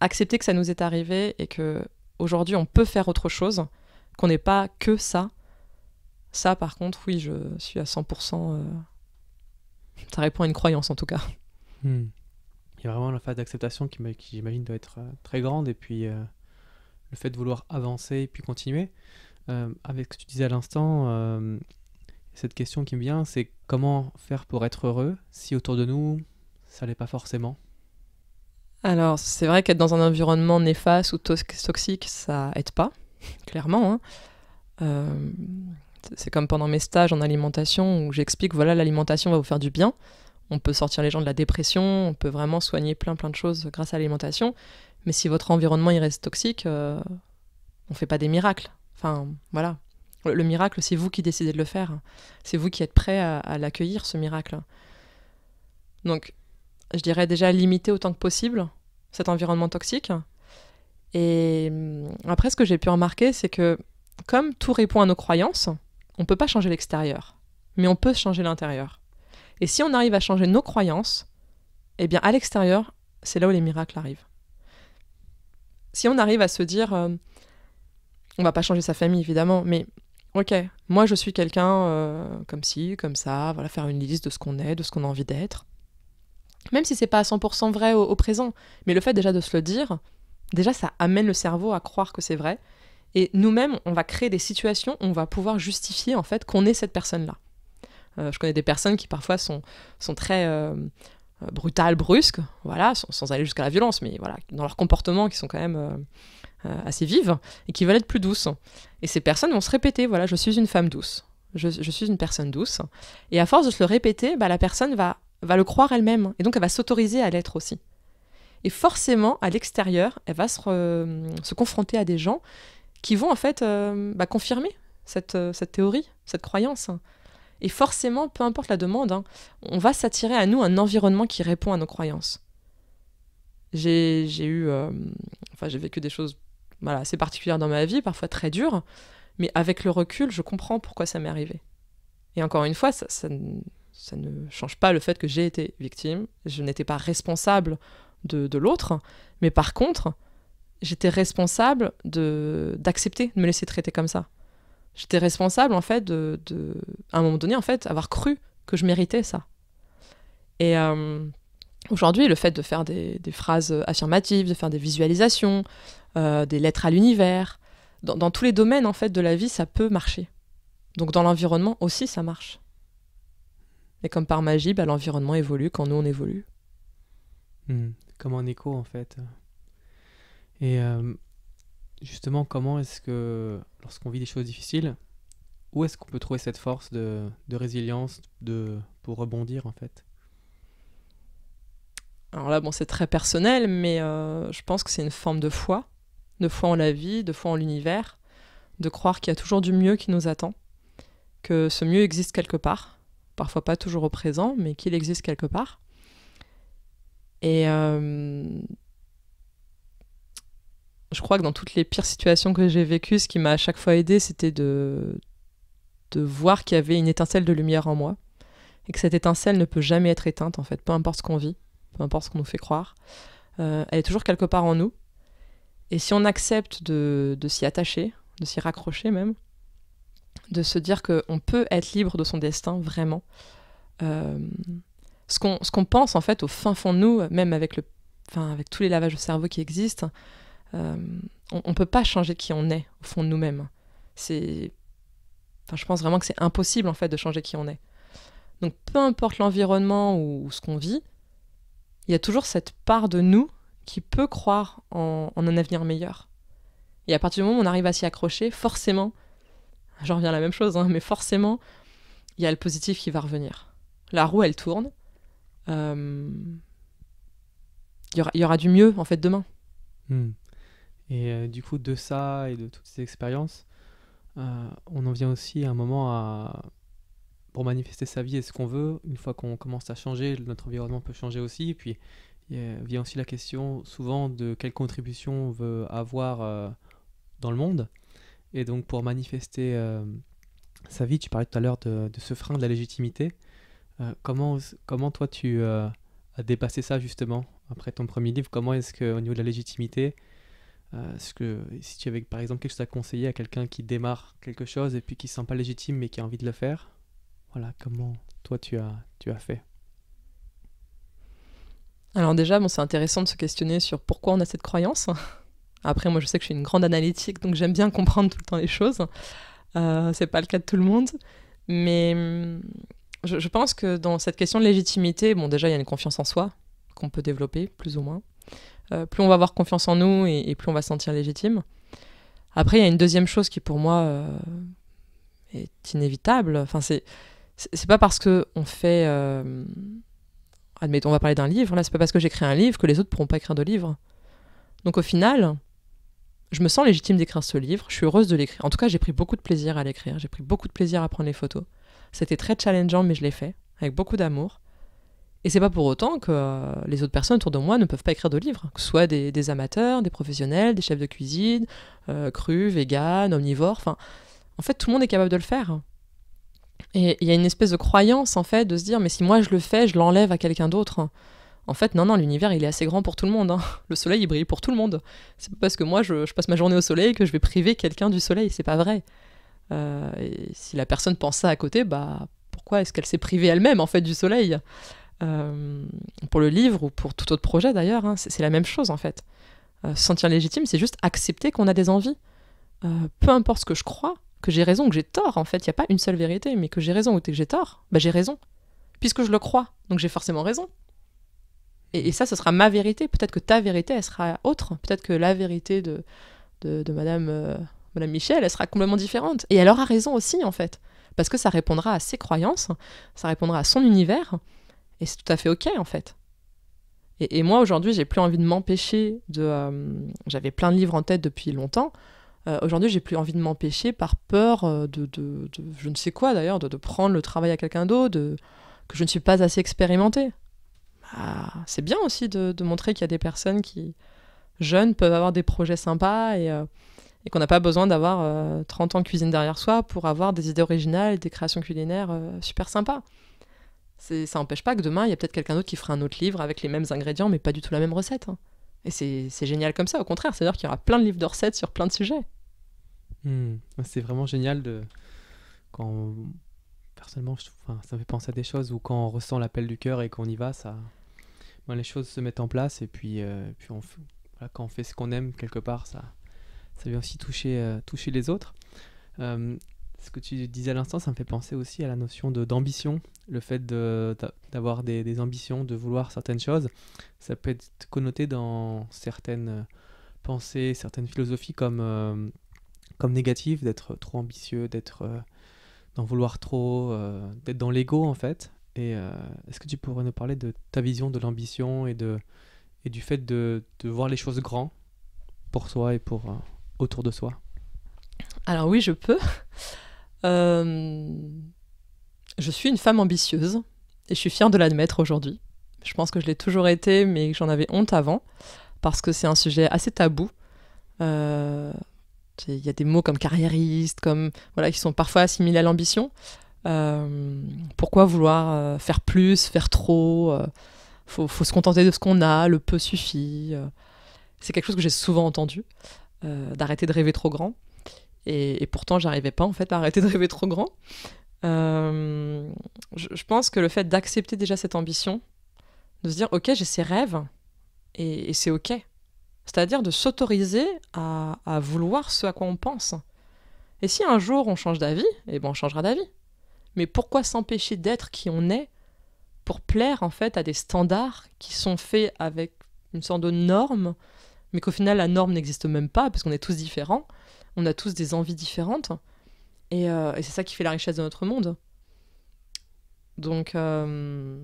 accepter que ça nous est arrivé et que aujourd'hui on peut faire autre chose, qu'on n'est pas que ça. Ça par contre, oui, je suis à 100 euh, ça répond à une croyance en tout cas. Hmm il y a vraiment la phase d'acceptation qui, j'imagine doit être euh, très grande et puis euh, le fait de vouloir avancer et puis continuer. Euh, avec ce que tu disais à l'instant, cette question qui me vient, c'est comment faire pour être heureux si autour de nous, ça l'est pas forcément Alors, c'est vrai qu'être dans un environnement néfaste ou toxique, ça aide pas, clairement. Hein. c'est comme pendant mes stages en alimentation où j'explique, voilà, l'alimentation va vous faire du bien. On peut sortir les gens de la dépression, on peut vraiment soigner plein plein de choses grâce à l'alimentation. Mais si votre environnement il reste toxique, on euh, on fait pas des miracles. Enfin, voilà. Le, miracle, c'est vous qui décidez de le faire. C'est vous qui êtes prêt à, à l'accueillir, ce miracle. Donc, je dirais déjà limiter autant que possible cet environnement toxique. Et hum, après, ce que j'ai pu remarquer, c'est que comme tout répond à nos croyances, on ne peut pas changer l'extérieur, mais on peut changer l'intérieur. Et si on arrive à changer nos croyances, eh bien à l'extérieur, c'est là où les miracles arrivent. Si on arrive à se dire, on euh, on va pas changer sa famille évidemment, mais ok, moi je suis quelqu'un euh, comme ci, comme ça, voilà, faire une liste de ce qu'on est, de ce qu'on a envie d'être. Même si c'est pas à 100% vrai au, présent, mais le fait déjà de se le dire, déjà ça amène le cerveau à croire que c'est vrai, et nous-mêmes, on va créer des situations où on va pouvoir justifier en fait qu'on est cette personne-là. Euh, je connais des personnes qui parfois sont, très euh, euh, brutales, brusques, voilà, sans, aller jusqu'à la violence, mais voilà, dans leur comportement qui sont quand même assez vives et qui veulent être plus douces. Et ces personnes vont se répéter, voilà, je suis une femme douce, je, suis une personne douce. Et à force de se le répéter, bah, la personne va, va le croire elle-même et donc elle va s'autoriser à l'être aussi. Et forcément, à l'extérieur, elle va se, confronter à des gens qui vont en fait bah, confirmer cette, théorie, cette croyance. Et forcément, peu importe la demande, hein, on va s'attirer à nous un environnement qui répond à nos croyances. J'ai eu, euh, enfin, j'ai vécu des choses assez particulières dans ma vie, parfois très dures, mais avec le recul, je comprends pourquoi ça m'est arrivé. Et encore une fois, ça, ne change pas le fait que j'ai été victime, je n'étais pas responsable de, l'autre, mais par contre, j'étais responsable d'accepter de me laisser traiter comme ça j'étais responsable en fait de, de, à un moment donné en fait avoir cru que je méritais ça et euh, aujourd'hui le fait de faire des, des, phrases affirmatives de faire des visualisations euh, des lettres à l'univers dans, dans, tous les domaines en fait de la vie ça peut marcher donc dans l'environnement aussi ça marche et comme par magie bah, l'environnement évolue quand nous on évolue hmm, comme en écho en fait et euh, justement, comment est-ce que, lorsqu'on vit des choses difficiles, où est-ce qu'on peut trouver cette force de, résilience de, pour rebondir en fait Alors là, bon, c'est très personnel, mais euh, je pense que c'est une forme de foi, de foi en la vie, de foi en l'univers, de croire qu'il y a toujours du mieux qui nous attend, que ce mieux existe quelque part, parfois pas toujours au présent, mais qu'il existe quelque part. Et euh, je crois que dans toutes les pires situations que j'ai vécues, ce qui m'a à chaque fois aidé, c'était de, voir qu'il y avait une étincelle de lumière en moi et que cette étincelle ne peut jamais être éteinte en fait, peu importe ce qu'on vit, peu importe ce qu'on nous fait croire, euh, elle est toujours quelque part en nous. Et si on accepte de, de s'y attacher, de s'y raccrocher même, de se dire qu'on peut être libre de son destin vraiment, euh, ce qu'on pense en fait au fin fond de nous, même avec, le, avec tous les lavages de cerveau qui existent, euh, on ne peut pas changer qui on est au fond de nous-mêmes. C'est, enfin, je pense vraiment que c'est impossible en fait de changer qui on est. Donc peu importe l'environnement ou, ce qu'on vit, il y a toujours cette part de nous qui peut croire en, un avenir meilleur. Et à partir du moment où on arrive à s'y accrocher, forcément, j'en reviens à la même chose, hein, mais forcément, il y a le positif qui va revenir. La roue, elle tourne. Euh, il y, aura, du mieux, en fait, demain. Hmm. Et euh, du coup, de ça et de toutes ces expériences, euh, on en vient aussi à un moment à... pour manifester sa vie et ce qu'on veut. Une fois qu'on commence à changer, notre environnement peut changer aussi. Et puis, y vient aussi la question souvent de quelle contribution on veut avoir euh, dans le monde. Et donc, pour manifester sa vie, tu parlais tout à l'heure de, ce frein de la légitimité. comment, comment toi, tu as dépassé ça justement après ton premier livre Comment est-ce qu'au niveau de la légitimité, euh, est-ce que si tu avais par exemple quelque chose à conseiller à quelqu'un qui démarre quelque chose et puis qui ne se sent pas légitime mais qui a envie de le faire, voilà, comment toi tu as, tu as fait Alors déjà, bon, c'est intéressant de se questionner sur pourquoi on a cette croyance. Après, moi je sais que je suis une grande analytique, donc j'aime bien comprendre tout le temps les choses. Ce euh, c'est pas le cas de tout le monde. Mais hum, je, je, pense que dans cette question de légitimité, bon déjà il y a une confiance en soi qu'on peut développer, plus ou moins. Euh, plus on va avoir confiance en nous et, plus on va se sentir légitime. Après, il y a une deuxième chose qui pour moi euh, est inévitable. Enfin, c'est c'est pas parce que on fait, euh, admettons, on va parler d'un livre. Là, c'est pas parce que j'écris un livre que les autres pourront pas écrire de livre. Donc au final, je me sens légitime d'écrire ce livre. Je suis heureuse de l'écrire. En tout cas, j'ai pris beaucoup de plaisir à l'écrire. J'ai pris beaucoup de plaisir à prendre les photos. C'était très challengeant, mais je l'ai fait avec beaucoup d'amour. Et c'est pas pour autant que euh, les autres personnes autour de moi ne peuvent pas écrire de livres, que ce soit des, amateurs, des professionnels, des chefs de cuisine, cru, euh, crus, vegan, omnivores. Enfin, en fait, tout le monde est capable de le faire. Et il y a une espèce de croyance, en fait, de se dire, mais si moi je le fais, je l'enlève à quelqu'un d'autre. En fait, non, non, l'univers, il est assez grand pour tout le monde. Hein. Le soleil, il brille pour tout le monde. C'est pas parce que moi, je, passe ma journée au soleil que je vais priver quelqu'un du soleil. C'est pas vrai. Euh, et si la personne pense ça à côté, bah pourquoi est-ce qu'elle s'est privée elle-même, en fait, du soleil euh, pour le livre ou pour tout autre projet d'ailleurs, hein, c'est la même chose en fait. Euh, se sentir légitime, c'est juste accepter qu'on a des envies. Euh, peu importe ce que je crois, que j'ai raison, que j'ai tort en fait, il n'y a pas une seule vérité, mais que j'ai raison ou que j'ai tort, bah j'ai raison. Puisque je le crois, donc j'ai forcément raison. Et, ça, ce sera ma vérité. Peut-être que ta vérité, elle sera autre. Peut-être que la vérité de, de, Madame, Madame Michel, elle sera complètement différente. Et elle aura raison aussi, en fait. Parce que ça répondra à ses croyances, ça répondra à son univers, et c'est tout à fait OK, en fait. Et, moi, aujourd'hui, j'ai plus envie de m'empêcher de. Euh, j'avais plein de livres en tête depuis longtemps. Euh, aujourd'hui, j'ai plus envie de m'empêcher par peur euh, de, de, Je ne sais quoi d'ailleurs, de, prendre le travail à quelqu'un d'autre, que je ne suis pas assez expérimentée. Bah, c'est bien aussi de, montrer qu'il y a des personnes qui, jeunes, peuvent avoir des projets sympas et. et qu'on n'a pas besoin d'avoir 30 ans de cuisine derrière soi pour avoir des idées originales des créations culinaires super sympas. Ça n'empêche pas que demain, il y a peut-être quelqu'un d'autre qui fera un autre livre avec les mêmes ingrédients, mais pas du tout la même recette. Hein. Et c'est génial comme ça, au contraire. C'est-à-dire qu'il y aura plein de livres de recettes sur plein de sujets. Hmm. C'est vraiment génial de. Quand. Personnellement, ça me fait penser à des choses où quand on ressent l'appel du cœur et qu'on y va, ça. Ben, les choses se mettent en place et puis, euh, puis on quand on fait ce qu'on aime, quelque part, ça, ça vient aussi toucher, euh, toucher les autres. Euh, ce que tu disais à l'instant, ça me fait penser aussi à la notion d'ambition, le fait d'avoir des, ambitions, de vouloir certaines choses. Ça peut être connoté dans certaines euh, pensées, certaines philosophies comme, euh, comme négatives, d'être trop ambitieux, d'être euh, d'en vouloir trop, d'être dans l'ego en fait. Et est-ce que tu pourrais nous parler de ta vision de l'ambition et, de, et du fait de, de, voir les choses grands pour soi et pour autour de soi Alors oui, je peux. Euh, je suis une femme ambitieuse et je suis fière de l'admettre aujourd'hui. Je pense que je l'ai toujours été, mais j'en avais honte avant parce que c'est un sujet assez tabou. Euh, il y a des mots comme carriériste, comme voilà, qui sont parfois assimilés à l'ambition. Euh, pourquoi vouloir faire plus, faire trop faut, faut, se contenter de ce qu'on a, le peu suffit. c'est quelque chose que j'ai souvent entendu, d'arrêter de rêver trop grand. Et, et pourtant, j'arrivais pas en fait à arrêter de rêver trop grand. Euh, je, pense que le fait d'accepter déjà cette ambition, de se dire ok, j'ai ces rêves et, c'est ok. C'est-à-dire de s'autoriser à, vouloir ce à quoi on pense. Et si un jour on change d'avis, et eh ben on changera d'avis. Mais pourquoi s'empêcher d'être qui on est pour plaire en fait à des standards qui sont faits avec une sorte de norme, mais qu'au final la norme n'existe même pas parce qu'on est tous différents on a tous des envies différentes. Euh, et, c'est ça qui fait la richesse de notre monde. Donc, euh,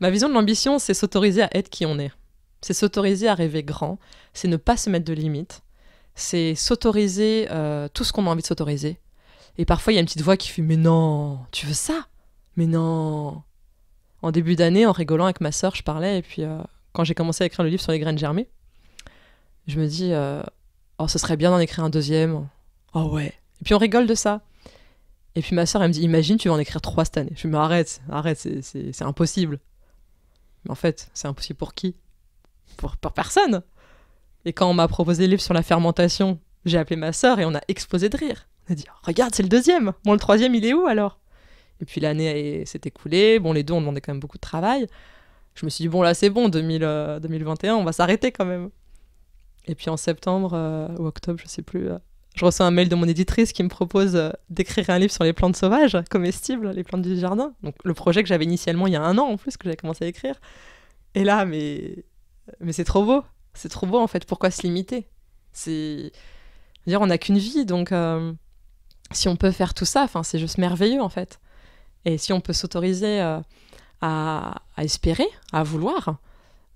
ma vision de l'ambition, c'est s'autoriser à être qui on est. C'est s'autoriser à rêver grand. C'est ne pas se mettre de limites. C'est s'autoriser euh, tout ce qu'on a envie de s'autoriser. Et parfois, il y a une petite voix qui fait Mais non, tu veux ça Mais non En début d'année, en rigolant avec ma soeur, je parlais. Et puis, quand j'ai commencé à écrire le livre sur les graines germées, je me dis Oh, ce serait bien d'en écrire un deuxième. Oh ouais. Et puis on rigole de ça. Et puis ma soeur, elle me dit Imagine, tu vas en écrire trois cette année. Je me arrête, arrête, c'est impossible. Mais en fait, c'est impossible pour qui pour, personne. Et quand on m'a proposé le livre sur la fermentation, j'ai appelé ma sœur et on a explosé de rire. On a dit oh, Regarde, c'est le deuxième. Bon, le troisième, il est où alors Et puis l'année s'est écoulée. Bon, les deux, on demandait quand même beaucoup de travail. Je me suis dit Bon, là, c'est bon, 2021, euh, on va s'arrêter quand même. Et puis en septembre euh, ou octobre, je sais plus, euh, je reçois un mail de mon éditrice qui me propose euh, d'écrire un livre sur les plantes sauvages, comestibles, les plantes du jardin. Donc le projet que j'avais initialement il y a un an en plus que j'avais commencé à écrire. Et là, mais, mais c'est trop beau. C'est trop beau en fait. Pourquoi se limiter C'est dire on n'a qu'une vie, donc si on peut faire tout ça, enfin c'est juste merveilleux en fait. Et si on peut s'autoriser à, espérer, à vouloir,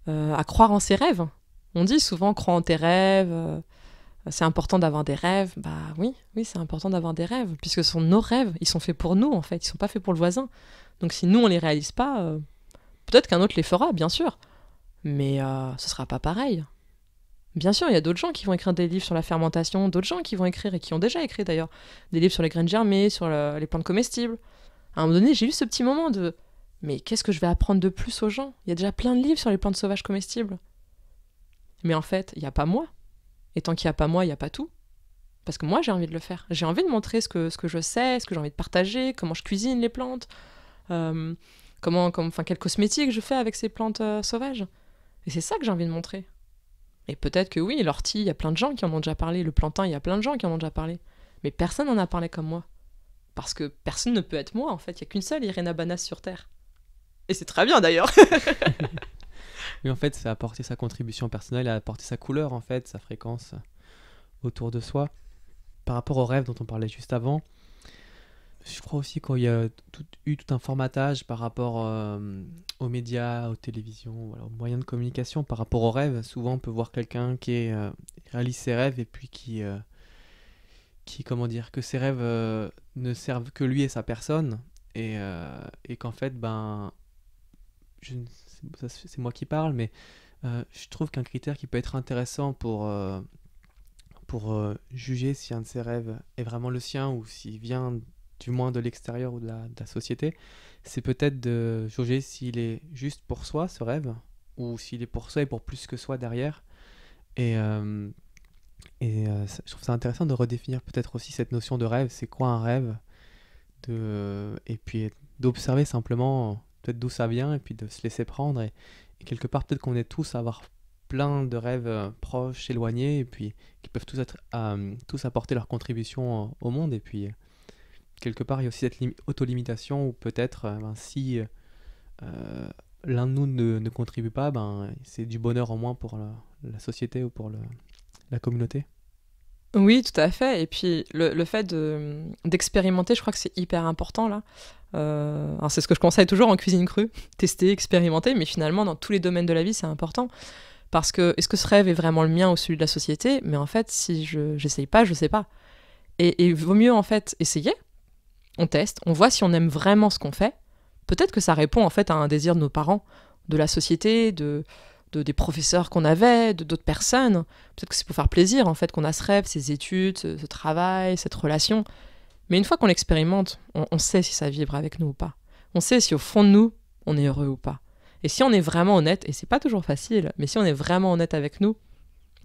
à croire en ses rêves, on dit souvent crois en tes rêves, euh, c'est important d'avoir des rêves. Bah oui, oui, c'est important d'avoir des rêves, puisque ce sont nos rêves, ils sont faits pour nous en fait, ils sont pas faits pour le voisin. Donc si nous on les réalise pas, euh, peut-être qu'un autre les fera, bien sûr, mais ce euh, ce sera pas pareil. Bien sûr, il y a d'autres gens qui vont écrire des livres sur la fermentation, d'autres gens qui vont écrire et qui ont déjà écrit d'ailleurs des livres sur les graines germées, sur les plantes comestibles. À un moment donné, j'ai eu ce petit moment de mais qu'est-ce que je vais apprendre de plus aux gens Il y a déjà plein de livres sur les plantes sauvages comestibles. Mais en fait, il n'y a pas moi. Et tant qu'il n'y a pas moi, il n'y a pas tout. Parce que moi, j'ai envie de le faire. J'ai envie de montrer ce que, ce que je sais, ce que j'ai envie de partager, comment je cuisine les plantes, euh, comment, enfin, quel cosmétique je fais avec ces plantes euh, sauvages. Et c'est ça que j'ai envie de montrer. Et peut-être que oui, l'ortie, il y a plein de gens qui en ont déjà parlé. Le plantain, il y a plein de gens qui en ont déjà parlé. Mais personne n'en a parlé comme moi. Parce que personne ne peut être moi, en fait. Il n'y a qu'une seule Irena Banas sur Terre. Et c'est très bien, d'ailleurs Oui, en fait, c'est apporter sa contribution personnelle, à apporter sa couleur, en fait, sa fréquence euh, autour de soi. Par rapport aux rêves dont on parlait juste avant, je crois aussi qu'il y a eu tout un formatage par rapport euh, aux médias, aux télévisions, aux moyens de communication, par rapport aux rêves. Souvent, on peut voir quelqu'un qui euh, réalise ses rêves et puis qui, qui comment dire, que ses rêves ne servent que lui et sa personne, et, et qu'en fait, ben, je ne c'est moi qui parle, mais euh, je trouve qu'un critère qui peut être intéressant pour, euh, pour euh, juger si un de ses rêves est vraiment le sien ou s'il vient du moins de l'extérieur ou de la, société, c'est peut-être de juger s'il est juste pour soi ce rêve ou s'il est pour soi et pour plus que soi derrière. Et, et je trouve ça intéressant de redéfinir peut-être aussi cette notion de rêve, c'est quoi un rêve, et puis d'observer simplement peut-être d'où ça vient et puis de se laisser prendre. Et, quelque part, peut-être qu'on est tous à avoir plein de rêves euh, proches, éloignés, et puis qui peuvent tous, être, euh, tous apporter leur contribution euh, au monde. Et puis, quelque part, il y a aussi cette auto-limitation où peut-être, ben, si l'un de nous ne, contribue pas, ben, c'est du bonheur au moins pour la, société ou pour la communauté. Oui, tout à fait. Et puis le, fait d'expérimenter, je crois que c'est hyper important là. Euh, c'est ce que je conseille toujours en cuisine crue, tester, expérimenter, mais finalement dans tous les domaines de la vie c'est important. Parce que est-ce que ce rêve est vraiment le mien ou celui de la société Mais en fait, si je n'essaye pas, je ne sais pas. Et il vaut mieux en fait essayer, on teste, on voit si on aime vraiment ce qu'on fait. Peut-être que ça répond en fait à un désir de nos parents, de la société, de, des professeurs qu'on avait, de d'autres personnes. Peut-être que c'est pour faire plaisir en fait qu'on a ce rêve, ces études, ce, travail, cette relation. Mais une fois qu'on l'expérimente, on, sait si ça vibre avec nous ou pas. On sait si au fond de nous, on est heureux ou pas. Et si on est vraiment honnête, et c'est pas toujours facile, mais si on est vraiment honnête avec nous,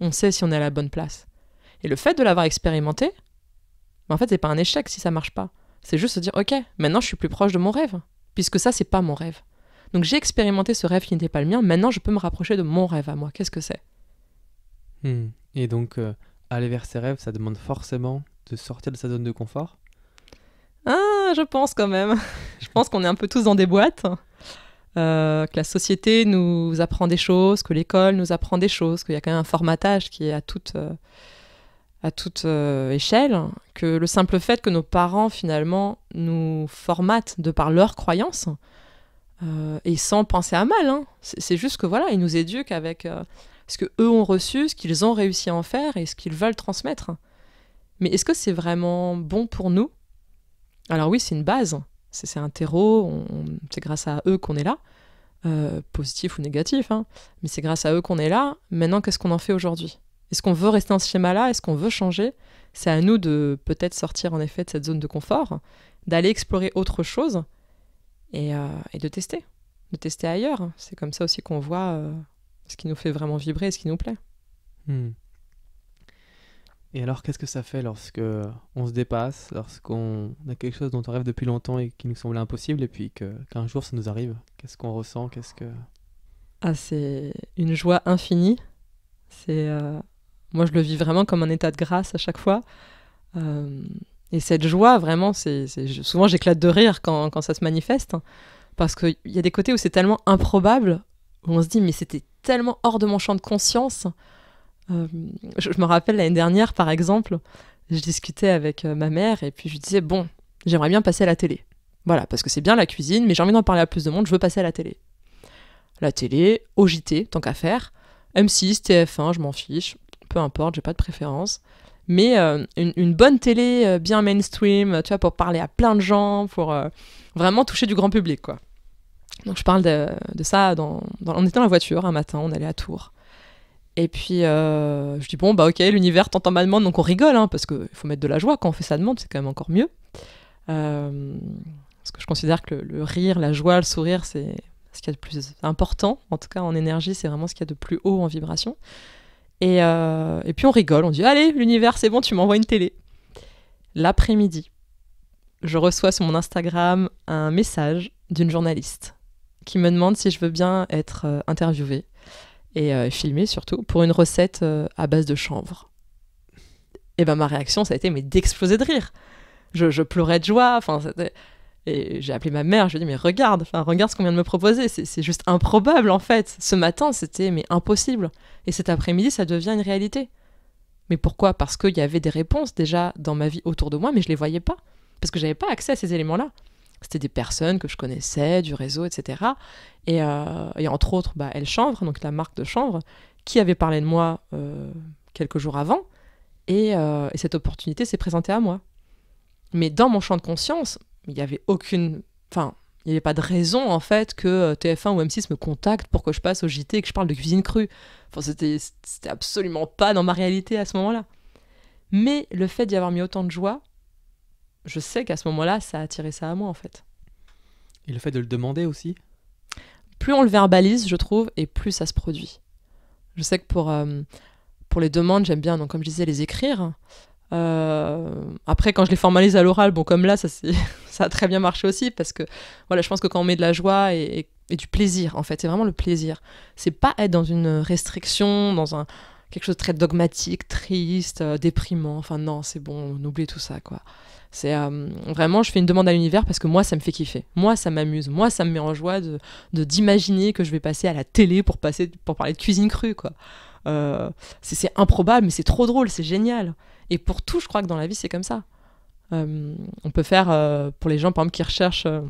on sait si on est à la bonne place. Et le fait de l'avoir expérimenté, en fait, c'est pas un échec si ça marche pas. C'est juste se dire, ok, maintenant je suis plus proche de mon rêve, puisque ça, c'est pas mon rêve. Donc j'ai expérimenté ce rêve qui n'était pas le mien. Maintenant, je peux me rapprocher de mon rêve à moi. Qu'est-ce que c'est hmm. Et donc, euh, aller vers ses rêves, ça demande forcément de sortir de sa zone de confort Ah, je pense quand même. je pense qu'on est un peu tous dans des boîtes. Euh, que la société nous apprend des choses, que l'école nous apprend des choses, qu'il y a quand même un formatage qui est à toute, euh, échelle, que le simple fait que nos parents finalement nous formatent de par leurs croyances, euh, et sans penser à mal. Hein. C'est juste que voilà, ils nous éduquent avec euh, ce que eux ont reçu, ce qu'ils ont réussi à en faire et ce qu'ils veulent transmettre. Mais est-ce que c'est vraiment bon pour nous Alors oui, c'est une base, c'est un terreau, c'est grâce à eux qu'on est là, euh, positif ou négatif, hein. mais c'est grâce à eux qu'on est là. Maintenant, qu'est-ce qu'on en fait aujourd'hui Est-ce qu'on veut rester dans ce schéma-là Est-ce qu'on veut changer C'est à nous de peut-être sortir en effet de cette zone de confort, d'aller explorer autre chose, euh, et, de tester, de tester ailleurs. C'est comme ça aussi qu'on voit euh, ce qui nous fait vraiment vibrer et ce qui nous plaît. Hmm. Et alors, qu'est-ce que ça fait lorsque on se dépasse, lorsqu'on a quelque chose dont on rêve depuis longtemps et qui nous semblait impossible, et puis qu'un jour ça nous arrive Qu'est-ce qu'on ressent Qu'est-ce que Ah, c'est une joie infinie. C'est euh, moi, je le vis vraiment comme un état de grâce à chaque fois. Euh... Et cette joie, vraiment, c'est souvent j'éclate de rire quand, ça se manifeste, hein. parce qu'il y a des côtés où c'est tellement improbable, où on se dit, mais c'était tellement hors de mon champ de conscience. Euh, je, me rappelle l'année dernière, par exemple, je discutais avec euh, ma mère et puis je disais, bon, j'aimerais bien passer à la télé. Voilà, parce que c'est bien la cuisine, mais j'ai envie d'en parler à plus de monde, je veux passer à la télé. La télé, OJT, tant qu'à faire, M6, TF1, je m'en fiche, peu importe, j'ai pas de préférence mais euh, une, bonne télé euh, bien mainstream, tu vois, pour parler à plein de gens, pour euh, vraiment toucher du grand public, quoi. Donc je parle de, ça, dans, dans, on était dans la voiture un matin, on allait à Tours. Et puis je dis, bon, bah ok, l'univers t'entend ma demande, donc on rigole, hein, parce qu'il faut mettre de la joie quand on fait sa demande, c'est quand même encore mieux. parce que je considère que le, le rire, la joie, le sourire, c'est ce qu'il y a de plus important. En tout cas, en énergie, c'est vraiment ce qu'il y a de plus haut en vibration. Euh, et, puis on rigole, on dit Allez, l'univers, c'est bon, tu m'envoies une télé. L'après-midi, je reçois sur mon Instagram un message d'une journaliste qui me demande si je veux bien être euh, interviewée et euh, filmée surtout pour une recette à base de chanvre. Et ben ma réaction, ça a été mais d'exploser de rire. Je, je pleurais de joie. Enfin, et j'ai appelé ma mère, je lui ai dit, mais regarde, regarde ce qu'on vient de me proposer, c'est juste improbable en fait. Ce matin, c'était mais impossible. Et cet après-midi, ça devient une réalité. Mais pourquoi Parce qu'il y avait des réponses déjà dans ma vie autour de moi, mais je ne les voyais pas. Parce que je n'avais pas accès à ces éléments-là. C'était des personnes que je connaissais, du réseau, etc. Euh, et, entre autres, bah, Elle Chanvre, donc la marque de chanvre, qui avait parlé de moi euh, quelques jours avant. Euh, et cette opportunité s'est présentée à moi. Mais dans mon champ de conscience, il n'y avait aucune. Enfin, il n'y avait pas de raison en fait que euh, TF1 ou M6 me contactent pour que je passe au JT et que je parle de cuisine crue. Enfin, c'était absolument pas dans ma réalité à ce moment-là. Mais le fait d'y avoir mis autant de joie, je sais qu'à ce moment-là, ça a attiré ça à moi en fait. Et le fait de le demander aussi Plus on le verbalise, je trouve, et plus ça se produit. Je sais que pour, euh, pour les demandes, j'aime bien, donc comme je disais, les écrire. Euh, après, quand je les formalise à l'oral, bon, comme là, ça, ça a très bien marché aussi parce que voilà, je pense que quand on met de la joie et, du plaisir, en fait, c'est vraiment le plaisir. C'est pas être dans une restriction, dans un, quelque chose de très dogmatique, triste, euh, déprimant. Enfin non, c'est bon, on oublie tout ça quoi. C'est euh, vraiment, je fais une demande à l'univers parce que moi, ça me fait kiffer. Moi, ça m'amuse. Moi, ça me met en joie de d'imaginer que je vais passer à la télé pour passer pour parler de cuisine crue quoi. c'est improbable, mais c'est trop drôle, c'est génial. Et pour tout, je crois que dans la vie, c'est comme ça. Euh, on peut faire, euh, pour les gens, par exemple, qui recherchent euh,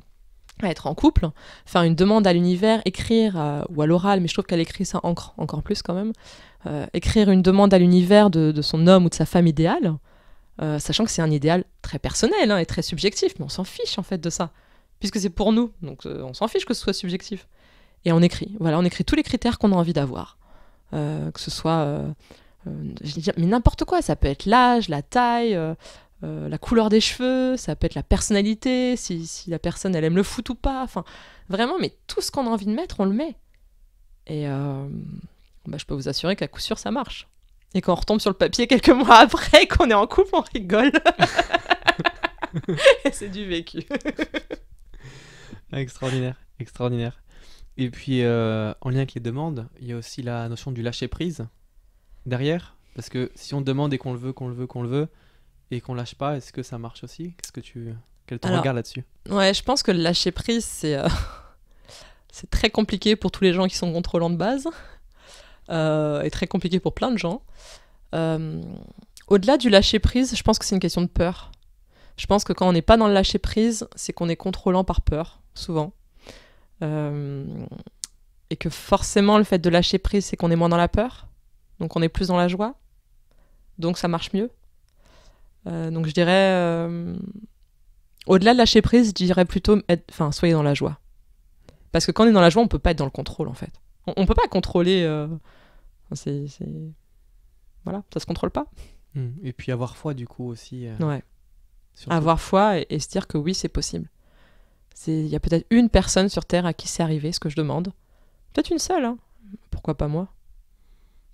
à être en couple, faire une demande à l'univers, écrire, ou à l'oral, mais je trouve qu'elle écrit ça encore plus quand même, écrire une demande à l'univers de, son homme ou de sa femme idéale, sachant que c'est un idéal très personnel hein, et très subjectif, mais on s'en fiche en fait de ça, puisque c'est pour nous, donc on s'en fiche que ce soit subjectif. Et on écrit, voilà, on écrit tous les critères qu'on a envie d'avoir, que ce soit euh, mais n'importe quoi, ça peut être l'âge, la taille, euh, euh, la couleur des cheveux, ça peut être la personnalité, si, la personne elle aime le foot ou pas, enfin vraiment, mais tout ce qu'on a envie de mettre, on le met. Et bah, je peux vous assurer qu'à coup sûr, ça marche. Et quand on retombe sur le papier quelques mois après, qu'on est en couple, on rigole. c'est du vécu. extraordinaire, extraordinaire. Et puis, en lien avec les demandes, il y a aussi la notion du lâcher-prise derrière Parce que si on demande et qu'on le veut, qu'on le veut, qu'on le veut, et qu'on lâche pas, est-ce que ça marche aussi Qu'est-ce que tu... Quel ton regard là-dessus Ouais, je pense que le lâcher prise, c'est euh, c'est très compliqué pour tous les gens qui sont contrôlants de base, euh, et très compliqué pour plein de gens. Euh, au-delà du lâcher prise, je pense que c'est une question de peur. Je pense que quand on n'est pas dans le lâcher prise, c'est qu'on est contrôlant par peur, souvent. et que forcément, le fait de lâcher prise, c'est qu'on est moins dans la peur. Donc on est plus dans la joie. Donc ça marche mieux. Euh, donc je dirais, euh, au-delà de lâcher prise, je dirais plutôt, enfin, soyez dans la joie. Parce que quand on est dans la joie, on peut pas être dans le contrôle en fait. On, peut pas contrôler. Euh, c'est, voilà, ça se contrôle pas. Mmh. Et puis avoir foi du coup aussi. ouais. Avoir foi et, se dire que oui, c'est possible. Il y a peut-être une personne sur Terre à qui c'est arrivé ce que je demande. Peut-être une seule, hein. pourquoi pas moi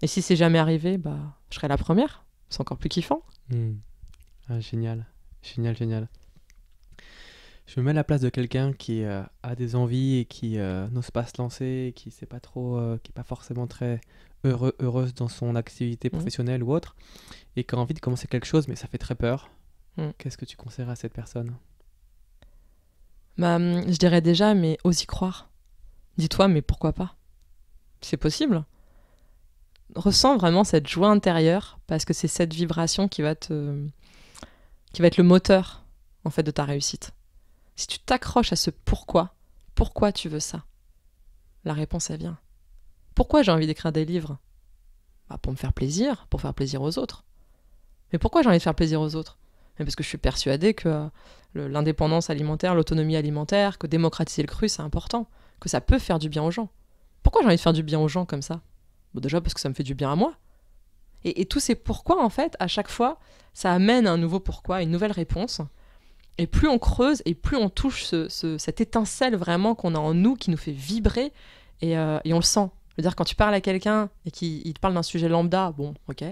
et si c'est jamais arrivé, bah, je serai la première. C'est encore plus kiffant. Hmm. Ah, génial, génial, génial. Je me mets à la place de quelqu'un qui euh, a des envies et qui euh, n'ose pas se lancer, qui n'est pas trop, euh, qui est pas forcément très heureux, heureuse dans son activité hmm. professionnelle ou autre, et qui a envie de commencer quelque chose, mais ça fait très peur. Hmm. Qu'est-ce que tu conseillerais à cette personne bah, je dirais déjà, mais ose y croire. Dis-toi, mais pourquoi pas C'est possible ressens vraiment cette joie intérieure parce que c'est cette vibration qui va te qui va être le moteur en fait de ta réussite. Si tu t'accroches à ce pourquoi, pourquoi tu veux ça La réponse elle vient. Pourquoi j'ai envie d'écrire des livres bah, Pour me faire plaisir, pour faire plaisir aux autres. Mais pourquoi j'ai envie de faire plaisir aux autres Mais Parce que je suis persuadée que euh, l'indépendance alimentaire, l'autonomie alimentaire, que démocratiser le cru, c'est important, que ça peut faire du bien aux gens. Pourquoi j'ai envie de faire du bien aux gens comme ça Déjà parce que ça me fait du bien à moi. Et, et tous ces pourquoi, en fait, à chaque fois, ça amène un nouveau pourquoi, une nouvelle réponse. Et plus on creuse et plus on touche ce, cette étincelle vraiment qu'on a en nous qui nous fait vibrer et, euh, et on le sent. Je veux dire, quand tu parles à quelqu'un et qu'il te parle d'un sujet lambda, bon, ok.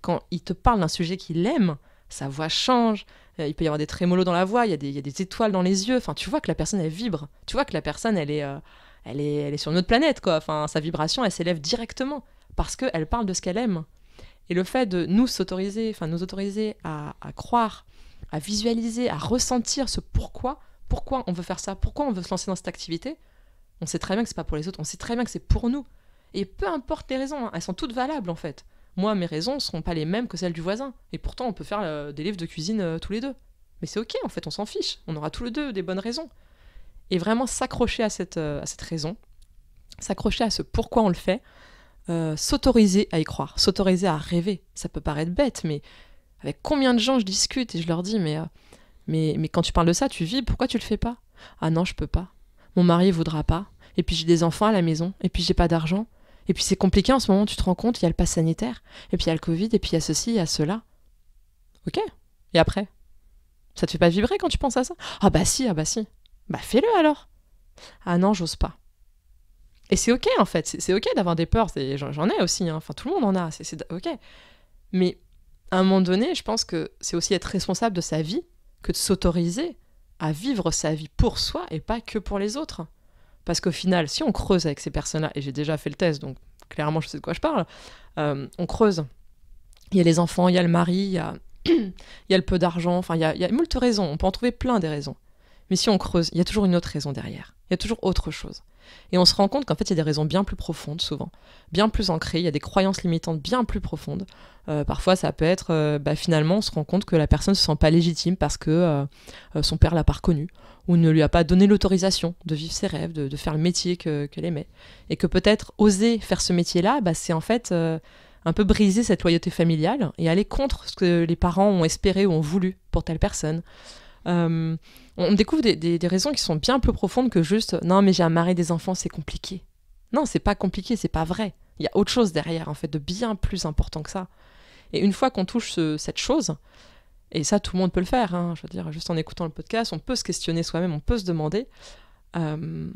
Quand il te parle d'un sujet qu'il aime, sa voix change, euh, il peut y avoir des trémolos dans la voix, il y, a des, étoiles dans les yeux. Enfin, tu vois que la personne, elle vibre. Tu vois que la personne, elle est. Euh, elle est, sur une sur notre planète, quoi. Enfin, sa vibration, elle s'élève directement parce qu'elle parle de ce qu'elle aime. Et le fait de nous s'autoriser, enfin nous autoriser à, croire, à visualiser, à ressentir ce pourquoi, pourquoi on veut faire ça, pourquoi on veut se lancer dans cette activité, on sait très bien que c'est pas pour les autres, on sait très bien que c'est pour nous. Et peu importe les raisons, hein, elles sont toutes valables en fait. Moi, mes raisons ne seront pas les mêmes que celles du voisin. Et pourtant, on peut faire euh, des livres de cuisine euh, tous les deux. Mais c'est ok, en fait, on s'en fiche. On aura tous les deux des bonnes raisons et vraiment s'accrocher à cette, euh, à cette raison, s'accrocher à ce pourquoi on le fait, euh, s'autoriser à y croire, s'autoriser à rêver. Ça peut paraître bête, mais avec combien de gens je discute et je leur dis mais, euh, mais, mais quand tu parles de ça, tu vis, pourquoi tu le fais pas Ah non, je peux pas. Mon mari voudra pas. Et puis j'ai des enfants à la maison. Et puis j'ai pas d'argent. Et puis c'est compliqué en ce moment, tu te rends compte, il y a le pass sanitaire. Et puis il y a le Covid. Et puis il y a ceci, il y a cela. Ok. Et après Ça te fait pas vibrer quand tu penses à ça Ah bah si, ah bah si. Bah fais-le alors. Ah non, j'ose pas. Et c'est ok en fait, c'est ok d'avoir des peurs, j'en ai aussi, hein. enfin tout le monde en a, c'est ok. Mais à un moment donné, je pense que c'est aussi être responsable de sa vie que de s'autoriser à vivre sa vie pour soi et pas que pour les autres. Parce qu'au final, si on creuse avec ces personnes-là, et j'ai déjà fait le test, donc clairement je sais de quoi je parle, euh, on creuse. Il y a les enfants, il y a le mari, il y a, il le peu d'argent, enfin il y a, il y a moult raisons, on peut en trouver plein des raisons. Mais si on creuse, il y a toujours une autre raison derrière. Il y a toujours autre chose. Et on se rend compte qu'en fait, il y a des raisons bien plus profondes, souvent, bien plus ancrées, il y a des croyances limitantes bien plus profondes. Euh, parfois, ça peut être, euh, bah, finalement, on se rend compte que la personne ne se sent pas légitime parce que euh, son père l'a pas reconnue, ou ne lui a pas donné l'autorisation de vivre ses rêves, de, faire le métier qu'elle aimait. Et que peut-être oser faire ce métier-là, bah, c'est en fait un peu briser cette loyauté familiale et aller contre ce que les parents ont espéré ou ont voulu pour telle personne on découvre des, raisons qui sont bien plus profondes que juste non mais j'ai un mari des enfants c'est compliqué. Non c'est pas compliqué c'est pas vrai. Il y a autre chose derrière en fait de bien plus important que ça. Et une fois qu'on touche cette chose, et ça tout le monde peut le faire, hein, je veux dire juste en écoutant le podcast, on peut se questionner soi-même, on peut se demander, euh,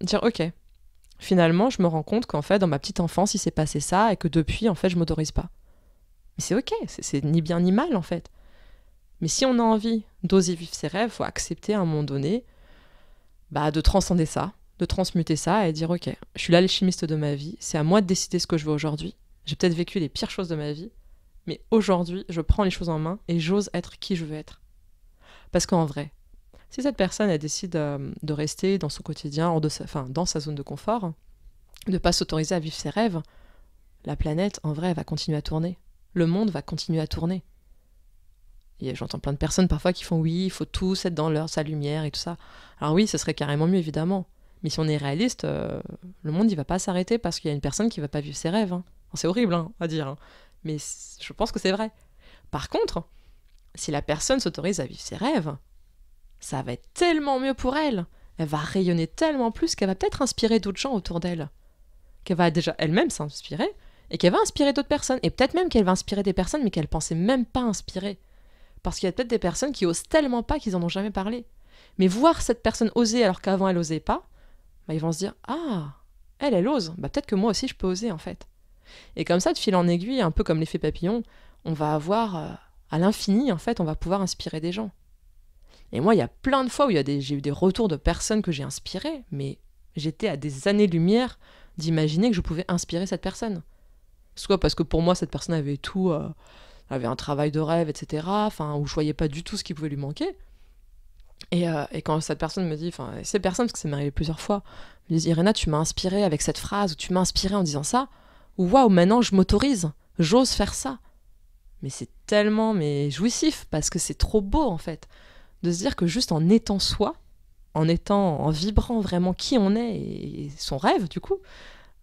dire ok finalement je me rends compte qu'en fait dans ma petite enfance il s'est passé ça et que depuis en fait je m'autorise pas. Mais c'est ok, c'est ni bien ni mal en fait. Mais si on a envie d'oser vivre ses rêves, faut accepter à un moment donné bah, de transcender ça, de transmuter ça et dire ok, je suis l'alchimiste de ma vie, c'est à moi de décider ce que je veux aujourd'hui. J'ai peut-être vécu les pires choses de ma vie, mais aujourd'hui, je prends les choses en main et j'ose être qui je veux être. Parce qu'en vrai, si cette personne elle décide euh, de rester dans son quotidien, de sa, enfin, dans sa zone de confort, de ne pas s'autoriser à vivre ses rêves, la planète, en vrai, va continuer à tourner. Le monde va continuer à tourner. J'entends plein de personnes parfois qui font oui, il faut tous être dans leur sa lumière et tout ça. Alors oui, ce serait carrément mieux évidemment. Mais si on est réaliste, euh, le monde il va pas s'arrêter parce qu'il y a une personne qui va pas vivre ses rêves. Hein. C'est horrible hein, à dire, hein. mais je pense que c'est vrai. Par contre, si la personne s'autorise à vivre ses rêves, ça va être tellement mieux pour elle. Elle va rayonner tellement plus qu'elle va peut-être inspirer d'autres gens autour d'elle. Qu'elle va déjà elle-même s'inspirer et qu'elle va inspirer d'autres personnes. Et peut-être même qu'elle va inspirer des personnes mais qu'elle pensait même pas inspirer. Parce qu'il y a peut-être des personnes qui osent tellement pas qu'ils en ont jamais parlé. Mais voir cette personne oser alors qu'avant elle osait pas, bah, ils vont se dire Ah, elle, elle ose, bah, peut-être que moi aussi je peux oser en fait. Et comme ça, de fil en aiguille, un peu comme l'effet papillon, on va avoir euh, à l'infini en fait, on va pouvoir inspirer des gens. Et moi, il y a plein de fois où j'ai eu des retours de personnes que j'ai inspirées, mais j'étais à des années-lumière d'imaginer que je pouvais inspirer cette personne. Soit parce que pour moi, cette personne avait tout. Euh, avait un travail de rêve, etc. Enfin, où je voyais pas du tout ce qui pouvait lui manquer. Et, euh, quand cette personne me dit, enfin, cette personne parce que ça m'est plusieurs fois, me dit « Irena, tu m'as inspiré avec cette phrase, ou tu m'as inspiré en disant ça, ou waouh, maintenant je m'autorise, j'ose faire ça. Mais c'est tellement mais jouissif, parce que c'est trop beau en fait, de se dire que juste en étant soi, en étant, en vibrant vraiment qui on est et son rêve du coup,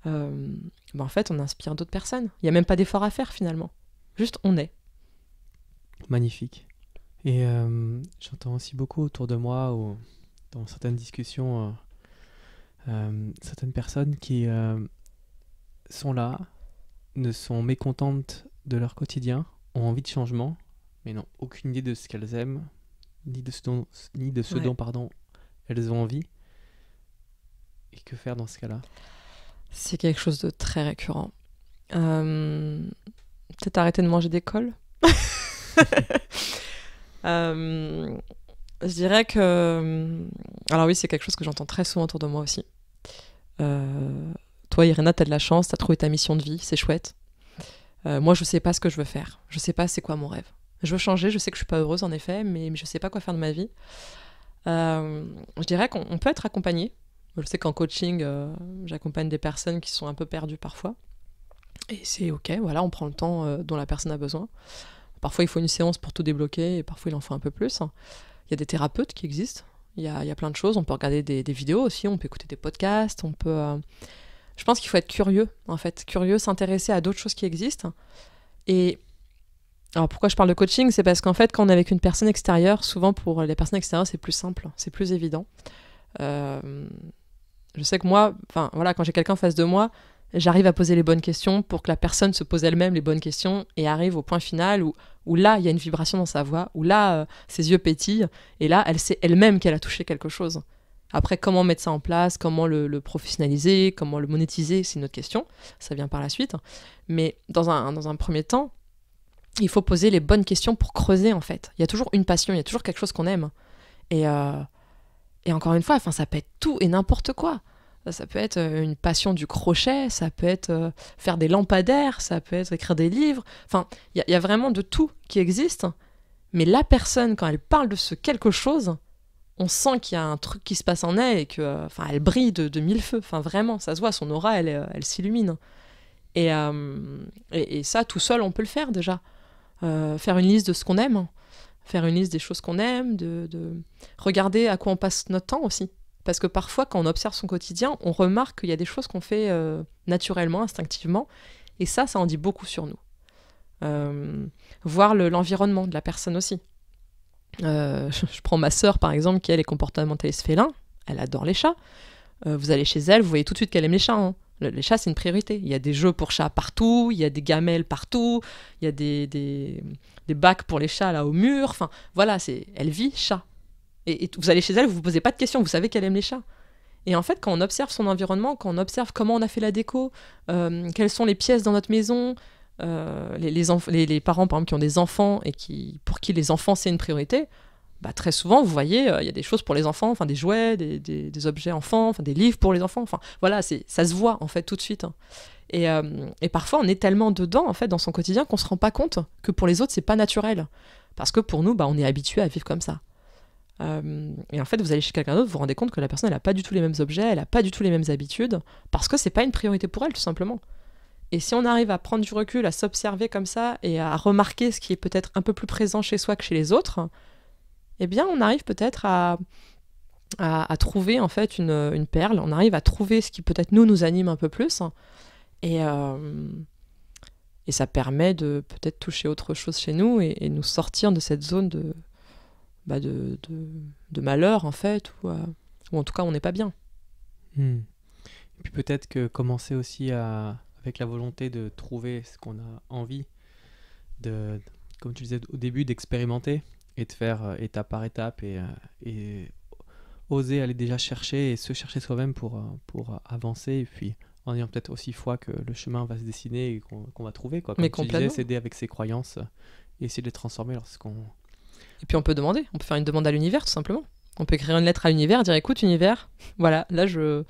euh, ben, en fait on inspire d'autres personnes. Il n'y a même pas d'effort à faire finalement. Juste on est. Magnifique. Et euh, j'entends aussi beaucoup autour de moi dans certaines discussions euh, euh, certaines personnes qui sont là, ne sont mécontentes de leur quotidien, ont envie de changement, mais n'ont aucune idée de ce qu'elles aiment, ni de ce dont, ni de ce dont pardon, elles ont envie. Et que faire dans ce cas-là C'est quelque chose de très récurrent. Euh, peut-être de manger des cols. Euh, je dirais que. Euh, alors, oui, c'est quelque chose que j'entends très souvent autour de moi aussi. Euh, toi, Irena, t'as de la chance, t'as trouvé ta mission de vie, c'est chouette. moi, je sais pas ce que je veux faire. Je sais pas c'est quoi mon rêve. Je veux changer, je sais que je suis pas heureuse en effet, mais, mais je sais pas quoi faire de ma vie. je dirais qu'on peut être accompagné. Je sais qu'en coaching, j'accompagne des personnes qui sont un peu perdues parfois. Et c'est OK, voilà, on prend le temps euh, dont la personne a besoin. Parfois, il faut une séance pour tout débloquer et parfois, il en faut un peu plus. Il y a des thérapeutes qui existent. Il y a, il y plein de choses. On peut regarder des, vidéos aussi, on peut écouter des podcasts, on peut. Euh, je pense qu'il faut être curieux, en fait. Curieux, s'intéresser à d'autres choses qui existent. Et. Alors pourquoi je parle de coaching C'est parce qu'en fait, quand on est avec une personne extérieure, souvent pour les personnes extérieures, c'est plus simple, c'est plus évident. Euh, je sais que moi, enfin voilà, quand j'ai quelqu'un face de moi, j'arrive à poser les bonnes questions pour que la personne se pose elle-même les bonnes questions et arrive au point final où, où là, il y a une vibration dans sa voix, où là, euh, ses yeux pétillent, et là, elle sait elle-même qu'elle a touché quelque chose. Après, comment mettre ça en place, comment le, professionnaliser, comment le monétiser, c'est une autre question, ça vient par la suite. Mais dans un, dans un premier temps, il faut poser les bonnes questions pour creuser, en fait. Il y a toujours une passion, il y a toujours quelque chose qu'on aime. Et, euh, et encore une fois, enfin, ça peut être tout et n'importe quoi. Ça peut être euh, une passion du crochet, ça peut être euh, faire des lampadaires, ça peut être écrire des livres. Enfin, il y, a vraiment de tout qui existe. Mais la personne, quand elle parle de ce quelque chose, on sent qu'il y a un truc qui se passe en elle et que, euh, enfin, elle brille de, mille feux. Enfin, vraiment, ça se voit, son aura, elle, s'illumine. Et, et, ça, tout seul, on peut le faire déjà. faire une liste de ce qu'on aime, faire une liste des choses qu'on aime, de regarder à quoi on passe notre temps aussi. Parce que parfois, quand on observe son quotidien, on remarque qu'il y a des choses qu'on fait euh, naturellement, instinctivement. Et ça, ça en dit beaucoup sur nous. Euh, voir l'environnement de la personne aussi. Euh, je prends ma sœur, par exemple, qui elle est comportementaliste félin. Elle adore les chats. vous allez chez elle, vous voyez tout de suite qu'elle aime les chats. Hein. Les chats, c'est une priorité. Il y a des jeux pour chats partout, il y a des gamelles partout, il y a des, des, des bacs pour les chats là au mur. Enfin, voilà, c'est elle vit chat. Et, vous allez chez elle, vous vous posez pas de questions, vous savez qu'elle aime les chats. Et en fait, quand on observe son environnement, quand on observe comment on a fait la déco, euh, quelles sont les pièces dans notre maison, euh, les, les, parents par exemple qui ont des enfants et qui, pour qui les enfants c'est une priorité, bah, très souvent vous voyez, euh, il y a des choses pour les enfants, enfin des jouets, des, objets enfants, enfin des livres pour les enfants, enfin voilà, ça se voit en fait tout de suite. Hein. Et, et, parfois on est tellement dedans en fait dans son quotidien qu'on se rend pas compte que pour les autres c'est pas naturel, parce que pour nous bah, on est habitué à vivre comme ça. Euh, et en fait, vous allez chez quelqu'un d'autre, vous vous rendez compte que la personne, elle n'a pas du tout les mêmes objets, elle n'a pas du tout les mêmes habitudes, parce que c'est pas une priorité pour elle, tout simplement. Et si on arrive à prendre du recul, à s'observer comme ça, et à remarquer ce qui est peut-être un peu plus présent chez soi que chez les autres, eh bien, on arrive peut-être à, à, trouver en fait une, une, perle, on arrive à trouver ce qui peut-être nous, nous anime un peu plus, et, euh, et ça permet de peut-être toucher autre chose chez nous et nous sortir de cette zone de bah, de, malheur, en fait, ou, euh, ou en tout cas, on n'est pas bien. Hmm. Et puis peut-être que commencer aussi avec la volonté de trouver ce qu'on a envie, de, comme tu disais au début, d'expérimenter et de faire euh, étape par étape euh, et, oser aller déjà chercher et se chercher soi-même pour, pour avancer et puis en ayant peut-être aussi foi que le chemin va se dessiner et qu'on va trouver. Quoi. Comme Mais tu disais, s'aider avec ses croyances et essayer de les transformer lorsqu'on et puis on peut demander, on peut faire une demande à l'univers tout simplement. On peut écrire une lettre à l'univers, dire écoute univers, voilà, là je...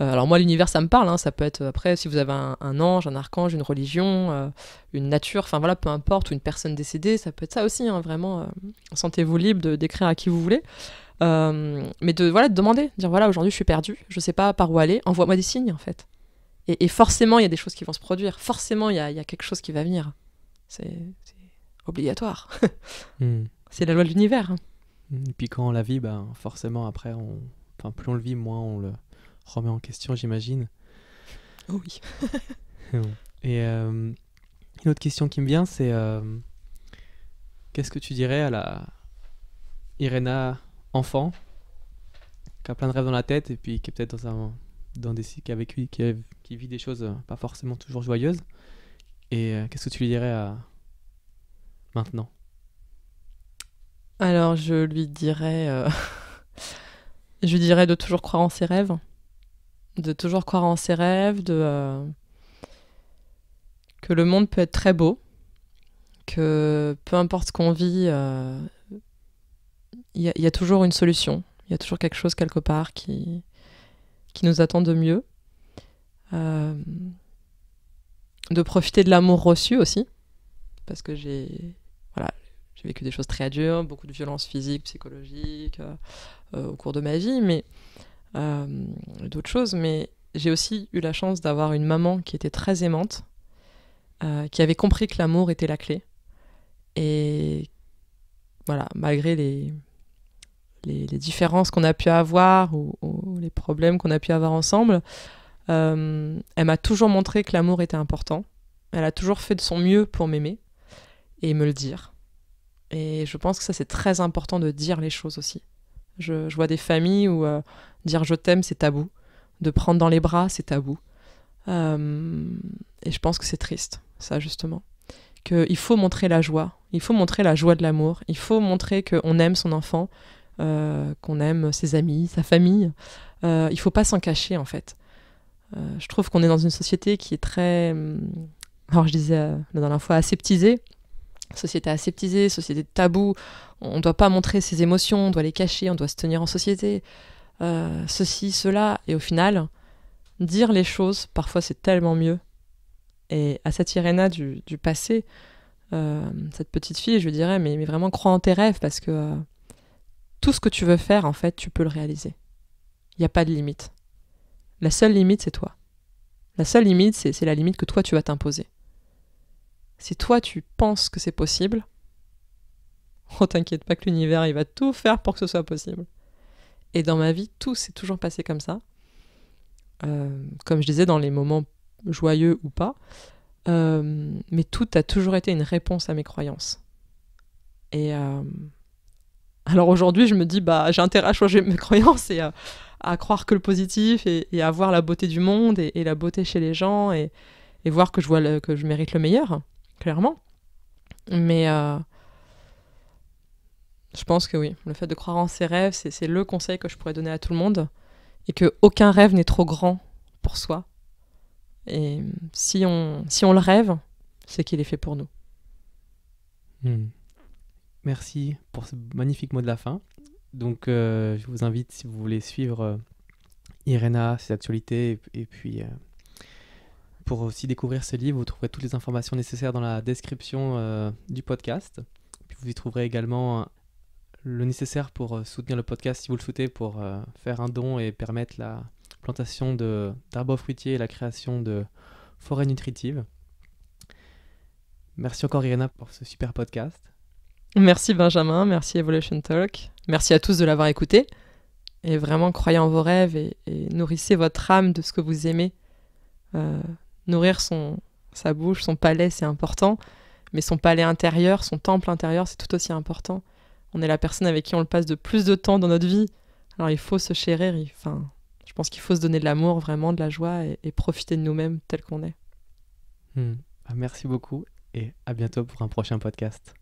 Euh, alors moi l'univers ça me parle, hein. ça peut être après si vous avez un, ange, un archange, une religion, euh, une nature, enfin voilà, peu importe, ou une personne décédée, ça peut être ça aussi, hein. vraiment, euh, sentez-vous libre d'écrire à qui vous voulez. mais de voilà de demander, dire voilà aujourd'hui je suis perdu, je sais pas par où aller, envoie-moi des signes en fait. Et, forcément il y a des choses qui vont se produire, forcément il y a, quelque chose qui va venir. C'est obligatoire. Hmm c'est la loi de l'univers. Et puis quand on la vit, ben, forcément, après, plus on le vit, moins on le remet en question, j'imagine. Oh oui. Et euh, une autre question qui me vient, c'est euh, qu'est-ce que tu dirais à la Irena enfant qui a plein de rêves dans la tête et puis qui est peut-être dans un dans des qui avec vécu qui, vit des choses euh, pas forcément toujours joyeuses et qu'est-ce que tu lui dirais à maintenant alors, je lui dirais. Euh, je dirais de toujours croire en ses rêves. De toujours croire en ses rêves, de. Euh, que le monde peut être très beau. Que peu importe ce qu'on vit, euh, il y, y, a toujours une solution. Il y a toujours quelque chose quelque part qui, qui nous attend de mieux. de profiter de l'amour reçu aussi. Parce que j'ai. Voilà, j'ai vécu des choses très dures, beaucoup de violences physiques, psychologiques euh, euh, au cours de ma vie, mais euh, d'autres choses. Mais j'ai aussi eu la chance d'avoir une maman qui était très aimante, qui avait compris que l'amour était la clé. Et voilà, malgré les, différences qu'on a pu avoir ou les problèmes qu'on a pu avoir ensemble, elle m'a toujours montré que l'amour était important. Elle a toujours fait de son mieux pour m'aimer et me le dire. Et je pense que ça, c'est très important de dire les choses aussi. Je, vois des familles où euh, dire je t'aime, c'est tabou. De prendre dans les bras, c'est tabou. Euh, et je pense que c'est triste, ça, justement. Qu'il faut montrer la joie. Il faut montrer la joie de l'amour. Il faut montrer qu'on aime son enfant, euh, qu'on aime ses amis, sa famille. il faut pas s'en cacher, en fait. je trouve qu'on est dans une société qui est très. Hum, alors, je disais la dernière fois aseptisée société aseptisée, société tabou on ne doit pas montrer ses émotions, on doit les cacher, on doit se tenir en société, euh, ceci, cela, et au final, dire les choses, parfois c'est tellement mieux. Et à cette Irena du, passé, euh, cette petite fille, je lui dirais, mais, mais, vraiment crois en tes rêves, parce que euh, tout ce que tu veux faire, en fait, tu peux le réaliser. Il n'y a pas de limite. La seule limite, c'est toi. La seule limite, c'est la limite que toi, tu vas t'imposer. Si toi tu penses que c'est possible, on oh, t'inquiète pas que l'univers il va tout faire pour que ce soit possible. Et dans ma vie, tout s'est toujours passé comme ça. Euh, comme je disais, dans les moments joyeux ou pas. Euh, mais tout a toujours été une réponse à mes croyances. Et euh, alors aujourd'hui, je me dis, bah, j'ai intérêt à changer mes croyances et à, croire que le positif et, à voir la beauté du monde et, la beauté chez les gens et, et voir que je, vois que je mérite le meilleur clairement. Mais euh, je pense que oui, le fait de croire en ses rêves, c'est le conseil que je pourrais donner à tout le monde. Et que aucun rêve n'est trop grand pour soi. Et si on, si on le rêve, c'est qu'il est fait pour nous. Hmm. Merci pour ce magnifique mot de la fin. Donc, euh, je vous invite, si vous voulez suivre euh, Irena, ses actualités, et puis pour aussi découvrir ce livre, vous trouverez toutes les informations nécessaires dans la description euh, du podcast. vous y trouverez également euh, le nécessaire pour euh, soutenir le podcast si vous le souhaitez, pour faire un don et permettre la plantation d'arbres fruitiers et la création de forêts nutritives. Merci encore Irena pour ce super podcast. Merci Benjamin, merci Evolution Talk, merci à tous de l'avoir écouté. Et vraiment, croyez en vos rêves et, nourrissez votre âme de ce que vous aimez. Nourrir son, sa bouche, son palais, c'est important, mais son palais intérieur, son temple intérieur, c'est tout aussi important. On est la personne avec qui on le passe de plus de temps dans notre vie. Alors il faut se chérir, enfin, je pense qu'il faut se donner de l'amour, vraiment de la joie et, profiter de nous-mêmes tel qu'on est. Hmm. Ah, merci beaucoup et à bientôt pour un prochain podcast.